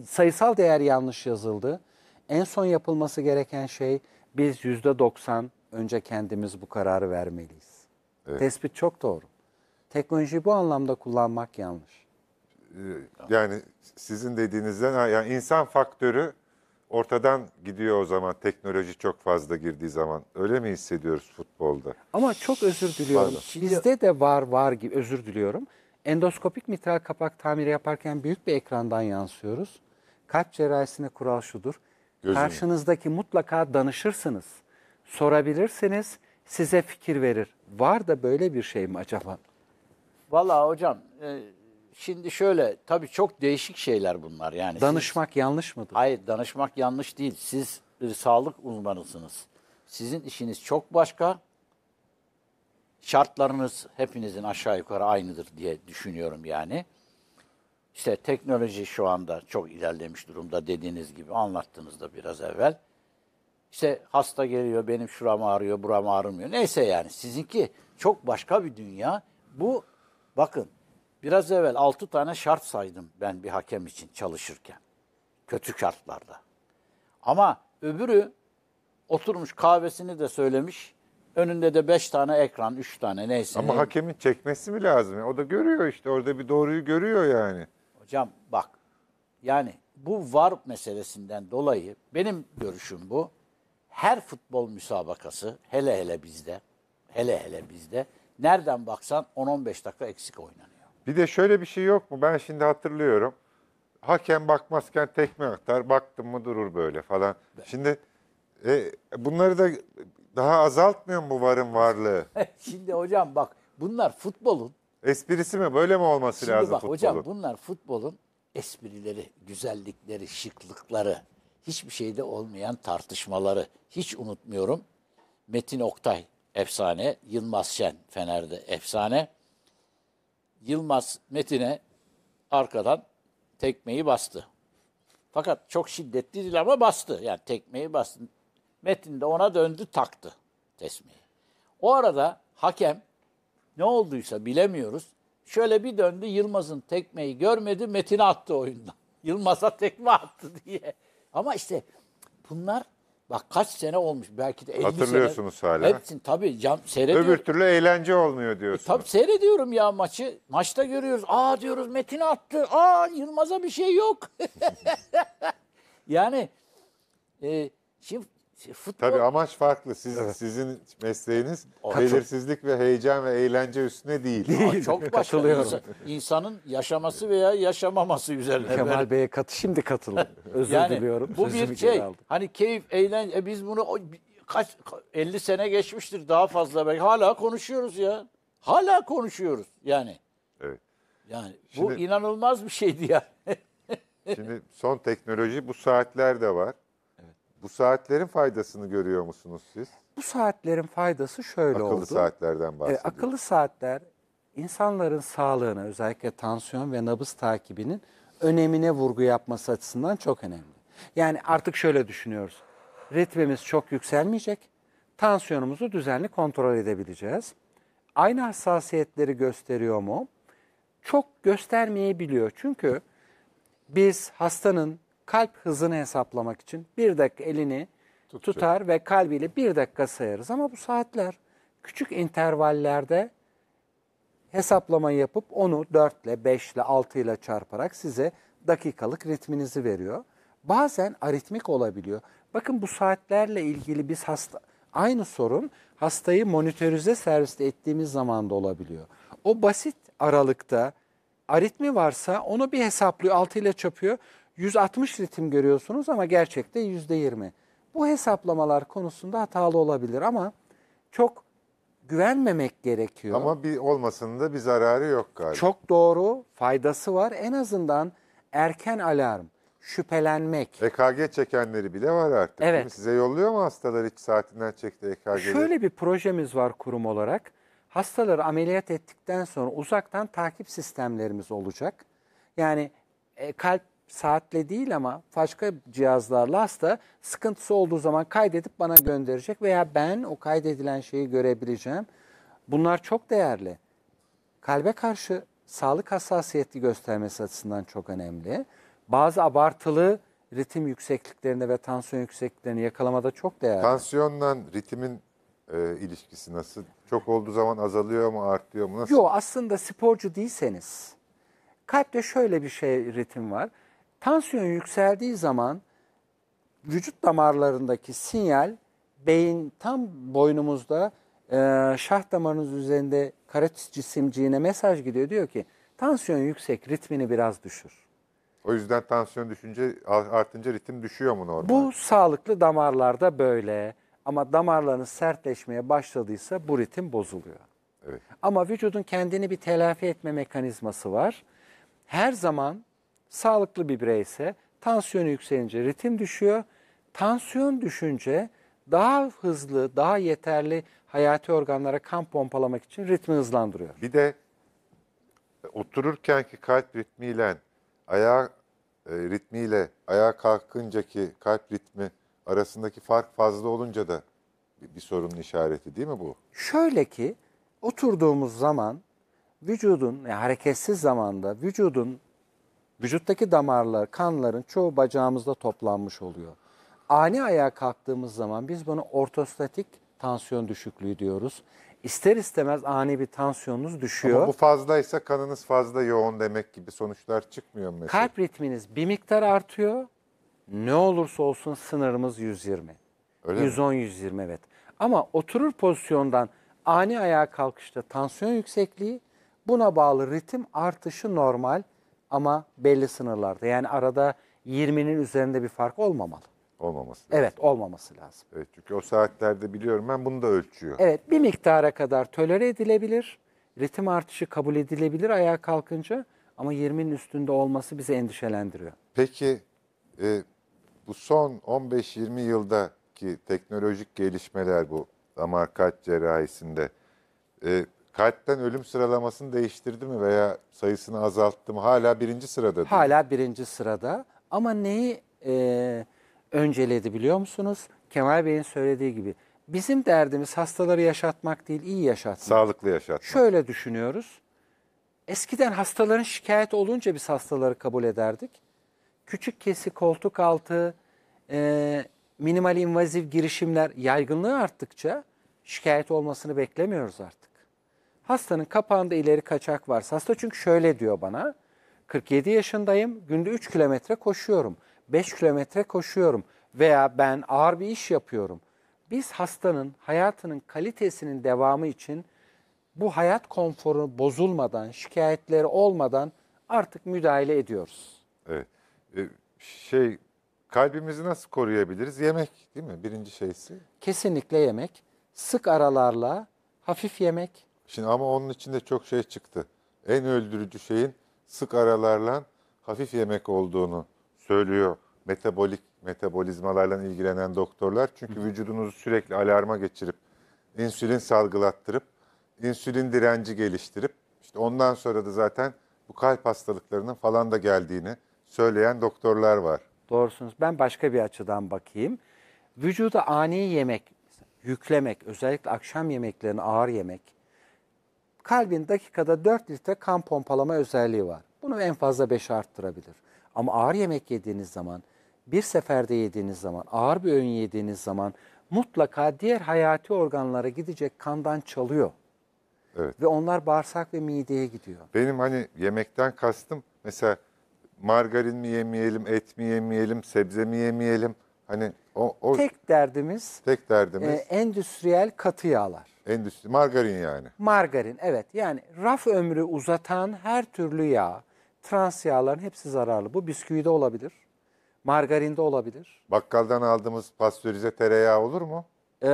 Speaker 2: sayısal değer yanlış yazıldı. En son yapılması gereken şey biz %90 önce kendimiz bu kararı vermeliyiz. Evet. Tespit çok doğru. Teknolojiyi bu anlamda kullanmak yanlış.
Speaker 1: Ee, yani sizin dediğinizden yani insan faktörü ortadan gidiyor o zaman teknoloji çok fazla girdiği zaman. Öyle mi hissediyoruz futbolda? Ama çok özür diliyorum. Pardon. Bizde
Speaker 2: de var var gibi özür diliyorum. Endoskopik mitral kapak tamiri yaparken büyük bir ekrandan yansıyoruz. Kalp cerrahisine kural şudur. Gözüm. Karşınızdaki mutlaka danışırsınız. Sorabilirsiniz, size fikir verir. Var da böyle bir şey mi acaba? Vallahi hocam e, şimdi şöyle tabii çok
Speaker 3: değişik şeyler bunlar yani. Danışmak siz, yanlış mıdır? Hayır danışmak yanlış değil. Siz e, sağlık uzmanısınız. Sizin işiniz çok başka. Şartlarınız hepinizin aşağı yukarı aynıdır diye düşünüyorum yani. İşte teknoloji şu anda çok ilerlemiş durumda dediğiniz gibi anlattınız da biraz evvel. İşte hasta geliyor benim şuram ağrıyor buram ağrımıyor. Neyse yani sizinki çok başka bir dünya. Bu bakın biraz evvel 6 tane şart saydım ben bir hakem için çalışırken. Kötü şartlarda. Ama öbürü oturmuş kahvesini de söylemiş. Önünde de beş tane ekran, üç tane neyse. Ama hakemin
Speaker 1: çekmesi mi lazım? O da görüyor işte orada bir doğruyu görüyor yani. Hocam bak
Speaker 3: yani bu var meselesinden dolayı benim görüşüm bu her futbol müsabakası hele hele bizde, hele hele bizde nereden baksan 10-15 dakika eksik oynanıyor.
Speaker 1: Bir de şöyle bir şey yok mu? Ben şimdi hatırlıyorum. Hakem bakmazken tekme aktar, baktım mı durur böyle falan. Evet. Şimdi e, bunları da daha azaltmıyor mu varın varlığı?
Speaker 3: <laughs> şimdi hocam bak bunlar
Speaker 1: futbolun Esprisi mi? Böyle mi olması Şimdi lazım bak futbolun? hocam
Speaker 3: bunlar futbolun esprileri, güzellikleri, şıklıkları hiçbir şeyde olmayan tartışmaları hiç unutmuyorum. Metin Oktay efsane, Yılmaz Şen Fener'de efsane. Yılmaz Metin'e arkadan tekmeyi bastı. Fakat çok şiddetli değil ama bastı. Yani tekmeyi bastı. Metin de ona döndü taktı tesmiyi. O arada hakem ne olduysa bilemiyoruz. Şöyle bir döndü Yılmaz'ın tekmeyi görmedi Metin attı oyundan. <laughs> Yılmaz'a tekme attı diye. Ama işte bunlar bak kaç sene olmuş belki de 50 Hatırlıyorsunuz sene. hala. Hepsini tabii cam, seyrediyorum. Öbür
Speaker 1: türlü eğlence olmuyor e, diyorsunuz. E, tabii
Speaker 3: seyrediyorum ya maçı. Maçta görüyoruz. Aa diyoruz Metin attı. Aa Yılmaz'a bir şey yok. <laughs> yani e, şimdi
Speaker 1: Şimdi şey, futbol... Tabii amaç farklı. Siz, evet. Sizin mesleğiniz Katıl... belirsizlik ve heyecan ve eğlence üstüne değil. değil. Çok başka. İnsan,
Speaker 3: insanın yaşaması veya yaşamaması üzerine. Kemal ben...
Speaker 2: Bey'e katı şimdi katılın. <laughs> Özür yani, diliyorum. Bu bir şey.
Speaker 3: Hani keyif, eğlence. E biz bunu kaç 50 sene geçmiştir daha fazla belki. Hala konuşuyoruz ya. Hala konuşuyoruz yani.
Speaker 1: Evet. Yani şimdi, bu
Speaker 3: inanılmaz bir şeydi ya <laughs>
Speaker 1: şimdi son teknoloji bu saatler de var. Bu saatlerin faydasını görüyor musunuz siz?
Speaker 2: Bu saatlerin faydası
Speaker 1: şöyle akıllı oldu. Akıllı saatlerden bahsediyorum. E,
Speaker 2: akıllı saatler insanların sağlığını özellikle tansiyon ve nabız takibinin önemine vurgu yapması açısından çok önemli. Yani artık şöyle düşünüyoruz. Ritmimiz çok yükselmeyecek. Tansiyonumuzu düzenli kontrol edebileceğiz. Aynı hassasiyetleri gösteriyor mu? Çok göstermeyebiliyor. Çünkü biz hastanın kalp hızını hesaplamak için bir dakika elini Tutacak. tutar ve kalbiyle bir dakika sayarız. Ama bu saatler küçük intervallerde hesaplama yapıp onu 4 ile 5 ile 6 ile çarparak size dakikalık ritminizi veriyor. Bazen aritmik olabiliyor. Bakın bu saatlerle ilgili biz hasta aynı sorun hastayı monitörize serviste ettiğimiz zaman da olabiliyor. O basit aralıkta aritmi varsa onu bir hesaplıyor 6 ile çapıyor. 160 ritim görüyorsunuz ama gerçekte %20. Bu hesaplamalar konusunda hatalı olabilir ama çok güvenmemek gerekiyor. Ama bir
Speaker 1: olmasında bir zararı yok galiba. Çok doğru, faydası var. En azından erken alarm, şüphelenmek. EKG çekenleri bile var artık. Evet. Size yolluyor mu hastalar hiç saatinden çekti EKG'leri? Şöyle bir projemiz var kurum olarak. Hastaları ameliyat
Speaker 2: ettikten sonra uzaktan takip sistemlerimiz olacak. Yani e, kalp saatle değil ama başka cihazlarla hasta sıkıntısı olduğu zaman kaydedip bana gönderecek veya ben o kaydedilen şeyi görebileceğim. Bunlar çok değerli. Kalbe karşı sağlık hassasiyeti göstermesi açısından çok önemli. Bazı abartılı ritim yüksekliklerini ve tansiyon yüksekliklerini yakalamada çok değerli.
Speaker 1: Tansiyonla ritimin e, ilişkisi nasıl? Çok olduğu zaman azalıyor mu, artıyor mu? Nasıl? Yok aslında sporcu değilseniz kalpte şöyle bir şey ritim var.
Speaker 2: Tansiyon yükseldiği zaman vücut damarlarındaki sinyal beyin tam boynumuzda e, şah damarınız üzerinde karatis cisimciğine mesaj gidiyor. Diyor ki tansiyon yüksek ritmini biraz düşür.
Speaker 1: O yüzden tansiyon düşünce artınca ritim düşüyor mu normal? Bu sağlıklı damarlarda böyle
Speaker 2: ama damarlarınız sertleşmeye başladıysa bu ritim bozuluyor. Evet. Ama vücudun kendini bir telafi etme mekanizması var. Her zaman Sağlıklı bir bireyse tansiyonu yükselince ritim düşüyor. Tansiyon düşünce daha hızlı, daha yeterli hayati organlara kan pompalamak için ritmi hızlandırıyor. Bir
Speaker 1: de e, otururkenki kalp ritmiyle ayağa e, ritmiyle ayağa kalkıncaki kalp ritmi arasındaki fark fazla olunca da bir, bir sorunun işareti değil mi bu? Şöyle ki oturduğumuz zaman
Speaker 2: vücudun yani hareketsiz zamanda vücudun Vücuttaki damarlar, kanların çoğu bacağımızda toplanmış oluyor. Ani ayağa kalktığımız zaman biz bunu ortostatik tansiyon düşüklüğü diyoruz. İster istemez ani bir tansiyonunuz düşüyor. Ama bu
Speaker 1: fazlaysa kanınız fazla yoğun demek gibi sonuçlar çıkmıyor mesela. Kalp ritminiz bir
Speaker 2: miktar artıyor. Ne olursa olsun sınırımız 120. Öyle 110 mi? 120 evet. Ama oturur pozisyondan ani ayağa kalkışta tansiyon yüksekliği buna bağlı ritim artışı normal ama belli sınırlarda. Yani arada 20'nin üzerinde bir fark olmamalı.
Speaker 1: Olmaması lazım.
Speaker 2: Evet olmaması
Speaker 1: lazım. Evet çünkü o saatlerde biliyorum ben bunu da ölçüyor.
Speaker 2: Evet bir miktara kadar tölere edilebilir. Ritim artışı kabul edilebilir ayağa kalkınca ama 20'nin üstünde olması bizi endişelendiriyor.
Speaker 1: Peki e, bu son 15-20 yıldaki teknolojik gelişmeler bu damar kalp cerrahisinde e, kalpten ölüm sıralamasını değiştirdi mi veya sayısını azalttı mı? Hala birinci sırada değil mi? Hala birinci sırada
Speaker 2: ama neyi e, önceledi biliyor musunuz? Kemal Bey'in söylediği gibi bizim derdimiz hastaları yaşatmak değil iyi yaşatmak.
Speaker 1: Sağlıklı yaşatmak.
Speaker 2: Şöyle düşünüyoruz. Eskiden hastaların şikayet olunca biz hastaları kabul ederdik. Küçük kesi, koltuk altı, e, minimal invaziv girişimler yaygınlığı arttıkça şikayet olmasını beklemiyoruz artık. Hastanın kapağında ileri kaçak varsa hasta çünkü şöyle diyor bana. 47 yaşındayım, günde 3 kilometre koşuyorum, 5 kilometre koşuyorum veya ben ağır bir iş yapıyorum. Biz hastanın hayatının kalitesinin devamı için bu hayat konforu bozulmadan, şikayetleri olmadan artık müdahale ediyoruz.
Speaker 1: Evet. E, şey kalbimizi nasıl koruyabiliriz? Yemek değil mi? Birinci şeysi. Kesinlikle yemek. Sık aralarla hafif yemek, Şimdi ama onun içinde çok şey çıktı. En öldürücü şeyin sık aralarla hafif yemek olduğunu söylüyor metabolik metabolizmalarla ilgilenen doktorlar. Çünkü vücudunuzu sürekli alarma geçirip insülin salgılattırıp insülin direnci geliştirip işte ondan sonra da zaten bu kalp hastalıklarının falan da geldiğini söyleyen doktorlar var. Doğrusunuz. Ben başka bir açıdan bakayım. Vücuda ani yemek
Speaker 2: yüklemek, özellikle akşam yemeklerini ağır yemek Kalbin dakikada 4 litre kan pompalama özelliği var. Bunu en fazla 5 arttırabilir. Ama ağır yemek yediğiniz zaman, bir seferde yediğiniz zaman, ağır bir öğün yediğiniz zaman mutlaka diğer hayati organlara gidecek kandan çalıyor. Evet. Ve onlar bağırsak ve mideye gidiyor.
Speaker 1: Benim hani yemekten kastım mesela margarin mi yemeyelim, et mi yemeyelim, sebze mi yemeyelim? Hani o, o tek derdimiz tek derdimiz e, endüstriyel katı yağlar. Endüstri, margarin yani. Margarin evet yani
Speaker 2: raf ömrü uzatan her türlü yağ, trans yağların hepsi zararlı. Bu bisküvide olabilir, margarinde olabilir.
Speaker 1: Bakkaldan aldığımız pastörize tereyağı olur mu?
Speaker 2: Ee,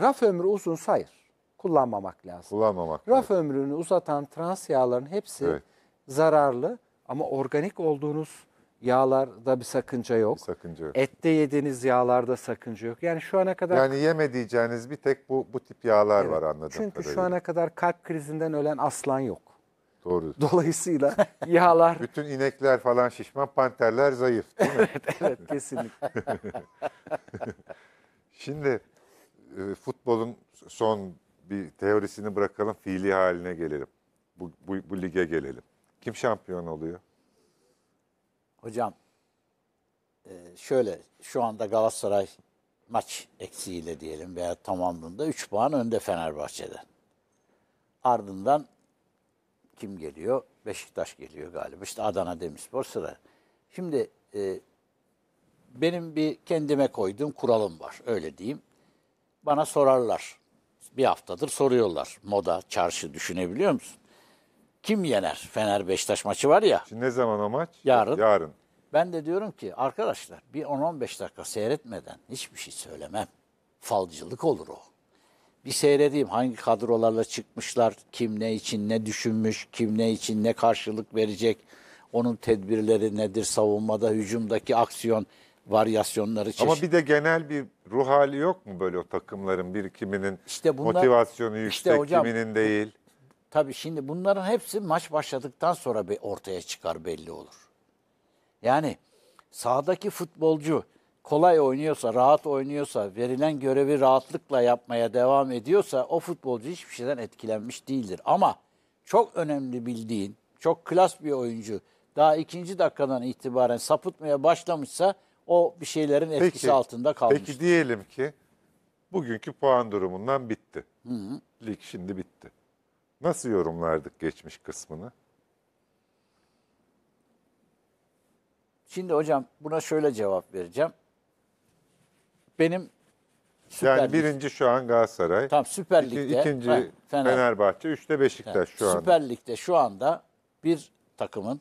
Speaker 2: raf ömrü uzun sayır Kullanmamak lazım. Kullanmamak Raf lazım. ömrünü uzatan trans yağların hepsi Evet. zararlı ama organik olduğunuz Yağlarda bir sakınca yok. Bir sakınca yok. Ette yediğiniz yağlarda sakınca yok. Yani şu ana kadar... Yani
Speaker 1: yeme bir tek bu, bu tip yağlar evet. var anladım. Çünkü kadarıyla. şu ana kadar kalp krizinden ölen aslan yok. Doğru. <laughs> Dolayısıyla yağlar... Bütün inekler falan şişman, panterler zayıf değil mi? <laughs> evet, evet kesinlikle. <laughs> Şimdi e, futbolun son bir teorisini bırakalım, fiili haline gelelim. Bu, bu, bu lige gelelim. Kim şampiyon oluyor?
Speaker 3: Hocam e, şöyle şu anda Galatasaray maç eksiğiyle diyelim veya tamamlığında 3 puan önde Fenerbahçe'den. Ardından kim geliyor? Beşiktaş geliyor galiba. İşte Adana Demirspor sıra. Şimdi e, benim bir kendime koyduğum kuralım var. Öyle diyeyim. Bana sorarlar. Bir haftadır soruyorlar. Moda, çarşı düşünebiliyor musun? kim yener? Fener Beşiktaş maçı var ya. Şimdi ne zaman o maç? Yarın. Yarın. Ben de diyorum ki arkadaşlar bir 10-15 dakika seyretmeden hiçbir şey söylemem. Falcılık olur o. Bir seyredeyim hangi kadrolarla çıkmışlar, kim ne için ne düşünmüş, kim ne için ne karşılık verecek, onun tedbirleri nedir, savunmada, hücumdaki aksiyon varyasyonları çeşitli. Ama bir
Speaker 1: de genel bir ruh hali yok mu böyle o takımların bir kiminin işte bunlar, motivasyonu yüksek, işte hocam, kiminin değil? Tabii şimdi
Speaker 3: bunların hepsi maç başladıktan
Speaker 1: sonra bir ortaya çıkar belli olur. Yani
Speaker 3: sahadaki futbolcu kolay oynuyorsa, rahat oynuyorsa, verilen görevi rahatlıkla yapmaya devam ediyorsa o futbolcu hiçbir şeyden etkilenmiş değildir. Ama çok önemli bildiğin, çok klas bir oyuncu daha ikinci dakikadan itibaren sapıtmaya başlamışsa o bir şeylerin etkisi peki, altında kalmış. Peki
Speaker 1: diyelim ki bugünkü puan durumundan bitti. Hı hı. Lig şimdi bitti. Nasıl yorumlardık geçmiş kısmını? Şimdi
Speaker 3: hocam buna şöyle cevap vereceğim. Benim
Speaker 1: Süper yani birinci şu an Galatasaray. Tam Süper Lig'de. İki, ikinci Fener, Fenerbahçe,
Speaker 3: üçte Beşiktaş şu an. Süper Lig'de şu anda bir takımın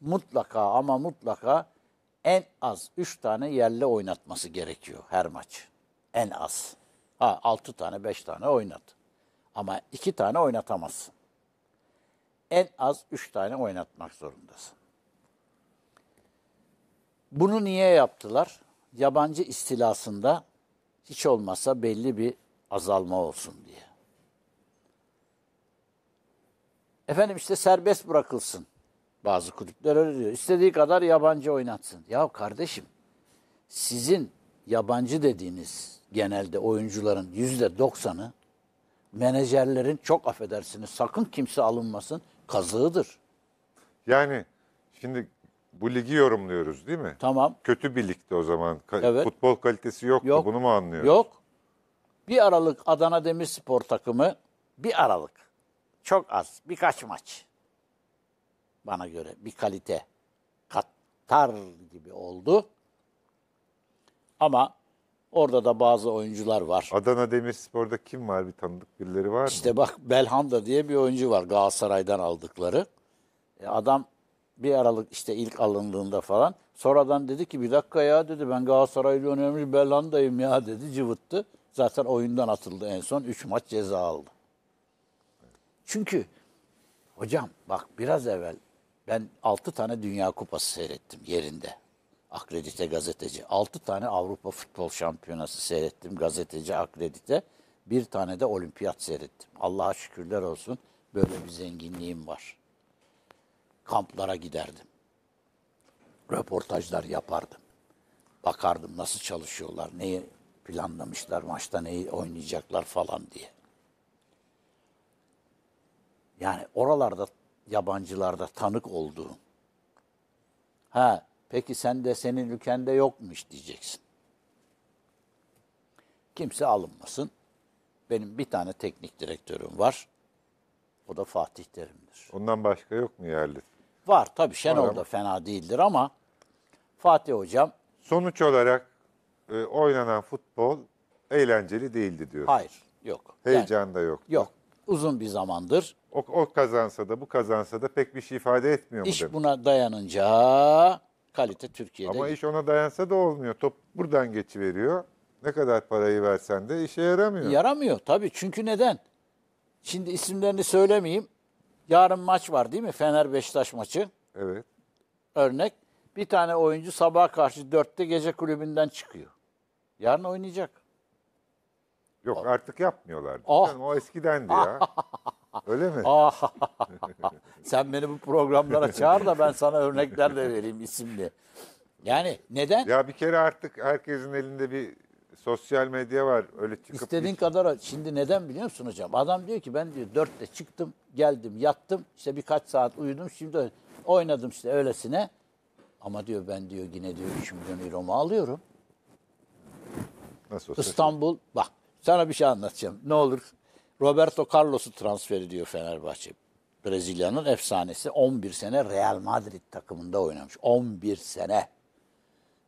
Speaker 3: mutlaka ama mutlaka en az üç tane yerli oynatması gerekiyor her maç. En az. Ha altı tane beş tane oynat. Ama iki tane oynatamazsın. En az üç tane oynatmak zorundasın. Bunu niye yaptılar? Yabancı istilasında hiç olmasa belli bir azalma olsun diye. Efendim işte serbest bırakılsın. Bazı kulüpler öyle diyor. İstediği kadar yabancı oynatsın. Ya kardeşim sizin yabancı dediğiniz genelde oyuncuların yüzde doksanı menajerlerin çok affedersiniz sakın kimse
Speaker 1: alınmasın kazığıdır. Yani şimdi bu ligi yorumluyoruz değil mi? Tamam. Kötü bir ligdi o zaman. Ka- evet. Futbol kalitesi yoktu yok. bunu mu anlıyoruz? Yok.
Speaker 3: Bir aralık Adana Demirspor takımı bir aralık. Çok az. Birkaç maç. Bana göre bir kalite. Katar gibi oldu. Ama Orada da bazı oyuncular var. Adana Demirspor'da kim var? Bir tanıdık birileri var mı? İşte bak Belhanda diye bir oyuncu var Galatasaray'dan aldıkları. E, adam bir aralık işte ilk alındığında falan sonradan dedi ki bir dakika ya dedi ben Galatasaraylı önemli Belhanda'yım ya dedi cıvıttı. Zaten oyundan atıldı en son 3 maç ceza aldı. Çünkü hocam bak biraz evvel ben 6 tane Dünya Kupası seyrettim yerinde akredite gazeteci. 6 tane Avrupa Futbol Şampiyonası seyrettim gazeteci akredite. Bir tane de olimpiyat seyrettim. Allah'a şükürler olsun böyle bir zenginliğim var. Kamplara giderdim. Röportajlar yapardım. Bakardım nasıl çalışıyorlar, neyi planlamışlar, maçta neyi oynayacaklar falan diye. Yani oralarda yabancılarda tanık olduğum. Ha Peki sen de senin ülkende yokmuş diyeceksin. Kimse alınmasın. Benim bir tane teknik direktörüm var. O da Fatih
Speaker 1: Terim'dir. Ondan başka yok mu yerli? Var tabii Şenol Var da fena değildir ama Fatih Hocam Sonuç olarak e, oynanan futbol eğlenceli değildi diyor. hayır yok. Yani Heyecan da yok. yok. Uzun bir zamandır O, o kazansa da bu kazansa da pek bir şey ifade etmiyor mu İş demek? buna dayanınca kalite Türkiye'de. Ama iş ona dayansa da olmuyor. Top buradan geçiveriyor. Ne kadar parayı versen de işe yaramıyor.
Speaker 3: Yaramıyor tabii. Çünkü neden? Şimdi isimlerini söylemeyeyim. Yarın maç var değil mi? Fener Beşiktaş maçı. Evet. Örnek. Bir tane oyuncu sabah karşı dörtte gece kulübünden çıkıyor. Yarın oynayacak.
Speaker 1: Yok ah. artık yapmıyorlar. Oh. Ah. o eskidendi ya. <laughs> Öyle mi? <laughs> Sen beni bu programlara çağır da ben sana örnekler de vereyim isimli. Yani neden? Ya bir kere artık herkesin elinde bir sosyal medya var. Öyle
Speaker 3: çıkıp İstediğin hiç... kadar şimdi neden biliyor musun hocam? Adam diyor ki ben diyor dörtte çıktım, geldim, yattım. işte birkaç saat uyudum. Şimdi oynadım işte öylesine. Ama diyor ben diyor yine diyor 3 milyon euro mu alıyorum? Nasıl olsa İstanbul bak sana bir şey anlatacağım. Ne olur Roberto Carlos'u transfer ediyor Fenerbahçe. Brezilya'nın efsanesi 11 sene Real Madrid takımında oynamış. 11 sene.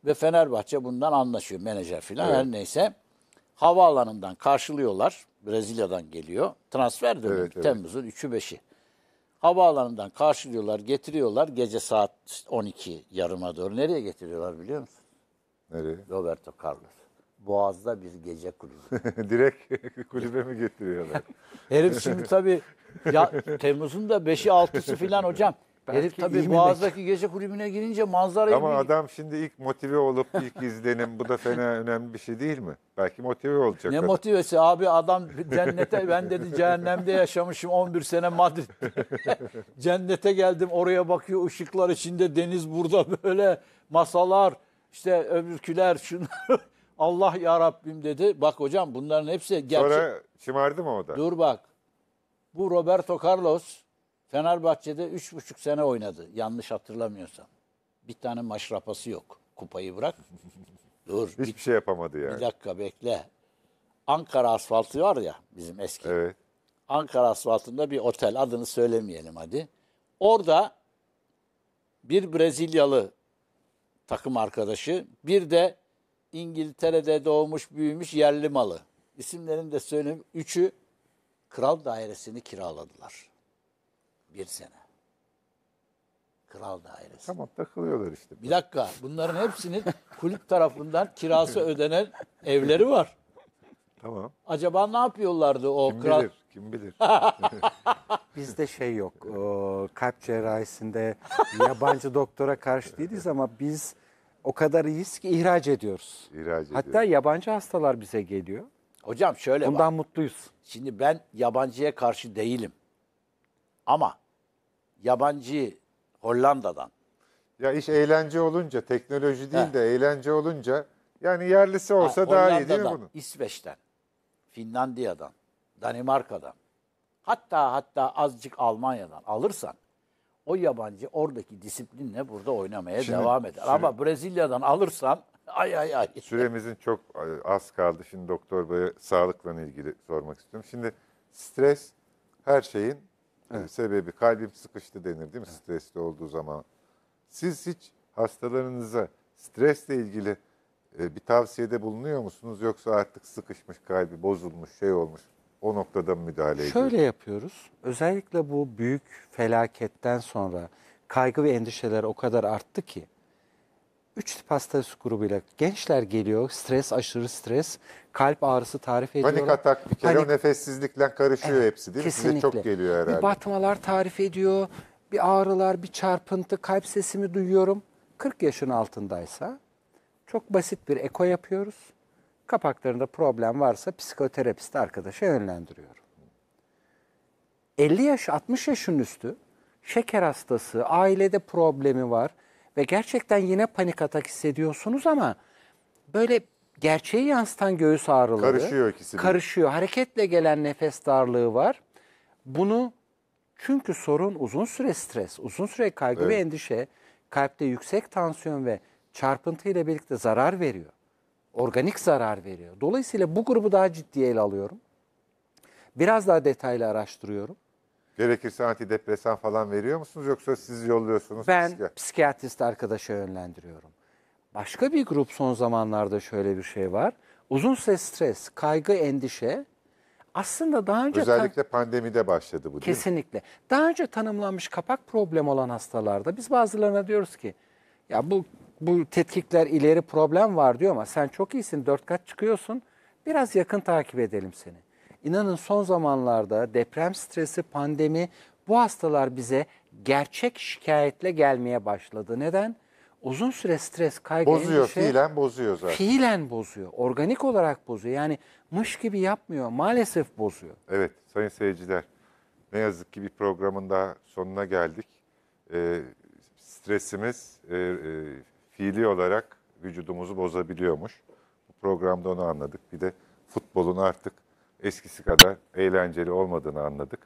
Speaker 3: Ve Fenerbahçe bundan anlaşıyor menajer filan evet. her neyse. Havaalanından karşılıyorlar. Brezilya'dan geliyor. Transfer dönüyor. evet, evet. Temmuz'un 3'ü 5'i. Havaalanından karşılıyorlar, getiriyorlar. Gece saat 12 yarıma doğru. Nereye getiriyorlar biliyor musun? Nereye? Roberto Carlos. Boğaz'da bir gece kulübü. <laughs> Direkt <laughs> kulübe mi getiriyorlar? <laughs> Herif şimdi tabii
Speaker 1: ya, Temmuz'un da 5'i 6'sı filan hocam. Herif tabii Boğaz'daki
Speaker 3: belki. gece kulübüne girince manzara. Ama bir... adam
Speaker 1: şimdi ilk motive olup ilk izlenim bu da fena önemli bir şey değil mi? Belki motive olacak. Ne adam.
Speaker 3: motivesi abi
Speaker 1: adam cennete ben dedi cehennemde
Speaker 3: yaşamışım 11 sene Madrid. cennete geldim oraya bakıyor ışıklar içinde deniz burada böyle masalar işte öbürküler şunlar Allah ya Rabbim dedi. Bak hocam bunların hepsi gerçek. Sonra
Speaker 1: şımardı mı o
Speaker 3: da? Dur bak. Bu Roberto Carlos Fenerbahçe'de 3,5 sene oynadı. Yanlış hatırlamıyorsam. Bir tane maç rapası yok. Kupayı
Speaker 1: bırak. <laughs> Dur. Hiçbir bir, şey yapamadı yani. Bir
Speaker 3: dakika bekle. Ankara asfaltı var ya bizim eski. Evet. Ankara asfaltında bir otel adını söylemeyelim hadi. Orada bir Brezilyalı takım arkadaşı bir de İngiltere'de doğmuş büyümüş yerli malı. İsimlerini de söyleyeyim. Üçü kral dairesini kiraladılar. Bir sene. Kral dairesi. Tamam takılıyorlar işte. Bir dakika bunların hepsinin kulüp tarafından kirası ödenen evleri var. Tamam. Acaba ne yapıyorlardı o Kim kral? bilir,
Speaker 1: kim bilir.
Speaker 2: <laughs> Bizde şey yok. Ee, kalp cerrahisinde yabancı doktora karşı değiliz ama biz o kadar iyiyiz ki ihraç ediyoruz. İhraç Hatta ediyoruz. yabancı hastalar bize geliyor. Hocam şöyle
Speaker 3: Bundan
Speaker 1: bak.
Speaker 2: mutluyuz. Şimdi ben yabancıya karşı değilim. Ama
Speaker 1: yabancı Hollanda'dan. Ya iş eğlence olunca, teknoloji değil Heh. de eğlence olunca yani yerlisi olsa ha, daha iyi değil mi bunun?
Speaker 3: İsveç'ten, Finlandiya'dan, Danimarka'dan, hatta hatta azıcık Almanya'dan alırsan o yabancı oradaki disiplinle burada oynamaya Şimdi, devam eder. Süre... Ama
Speaker 1: Brezilya'dan alırsan <laughs> ay ay ay. Süremizin çok az kaldı. Şimdi doktor bey sağlıkla ilgili sormak istiyorum. Şimdi stres her şeyin e, evet. sebebi. Kalbim sıkıştı denir değil mi evet. stresli olduğu zaman? Siz hiç hastalarınıza stresle ilgili e, bir tavsiyede bulunuyor musunuz? Yoksa artık sıkışmış kalbi bozulmuş şey olmuş o noktada müdahale ediyoruz? Şöyle
Speaker 2: yapıyoruz.
Speaker 1: Özellikle bu büyük
Speaker 2: felaketten sonra kaygı ve endişeler o kadar arttı ki. Üç tip hastalık grubuyla gençler geliyor. Stres, aşırı stres, kalp ağrısı tarif ediyorlar. Panik atak bir kere Panik... o
Speaker 1: nefessizlikle karışıyor evet, hepsi değil mi? Kesinlikle. çok geliyor herhalde. Bir batmalar tarif
Speaker 2: ediyor, bir ağrılar, bir çarpıntı, kalp sesimi duyuyorum. 40 yaşın altındaysa çok basit bir eko yapıyoruz. Kapaklarında problem varsa psikoterapist arkadaşa yönlendiriyorum. 50 yaş, 60 yaşın üstü şeker hastası, ailede problemi var ve gerçekten yine panik atak hissediyorsunuz ama böyle gerçeği yansıtan göğüs ağrıları. Karışıyor ikisi. Karışıyor. Hareketle gelen nefes darlığı var. Bunu çünkü sorun uzun süre stres, uzun süre kaygı evet. ve endişe, kalpte yüksek tansiyon ve çarpıntı ile birlikte zarar veriyor organik zarar veriyor. Dolayısıyla bu grubu daha ciddiye ele alıyorum. Biraz daha detaylı araştırıyorum. Gerekirse antidepresan falan veriyor musunuz yoksa siz yolluyorsunuz? Ben psikiyatrist arkadaşa yönlendiriyorum. Başka bir grup son zamanlarda şöyle bir şey var. Uzun süre stres, kaygı, endişe aslında daha önce... Özellikle pandemide başladı bu değil Kesinlikle. Daha önce tanımlanmış kapak problemi olan hastalarda biz bazılarına diyoruz ki ya bu bu tetkikler ileri problem var diyor ama sen çok iyisin dört kat çıkıyorsun biraz yakın takip edelim seni. İnanın son zamanlarda deprem stresi, pandemi bu hastalar bize gerçek şikayetle gelmeye başladı. Neden? Uzun süre stres, kaygı, bozuyor, endişe... fiilen bozuyor zaten. Fiilen bozuyor, organik olarak bozuyor. Yani mış gibi yapmıyor, maalesef bozuyor.
Speaker 1: Evet, sayın seyirciler. Ne yazık ki bir programın daha sonuna geldik. Ee, stresimiz, e, e, fiili olarak vücudumuzu bozabiliyormuş. Bu programda onu anladık. Bir de futbolun artık eskisi kadar eğlenceli olmadığını anladık.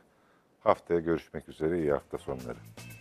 Speaker 1: Haftaya görüşmek üzere. İyi hafta sonları.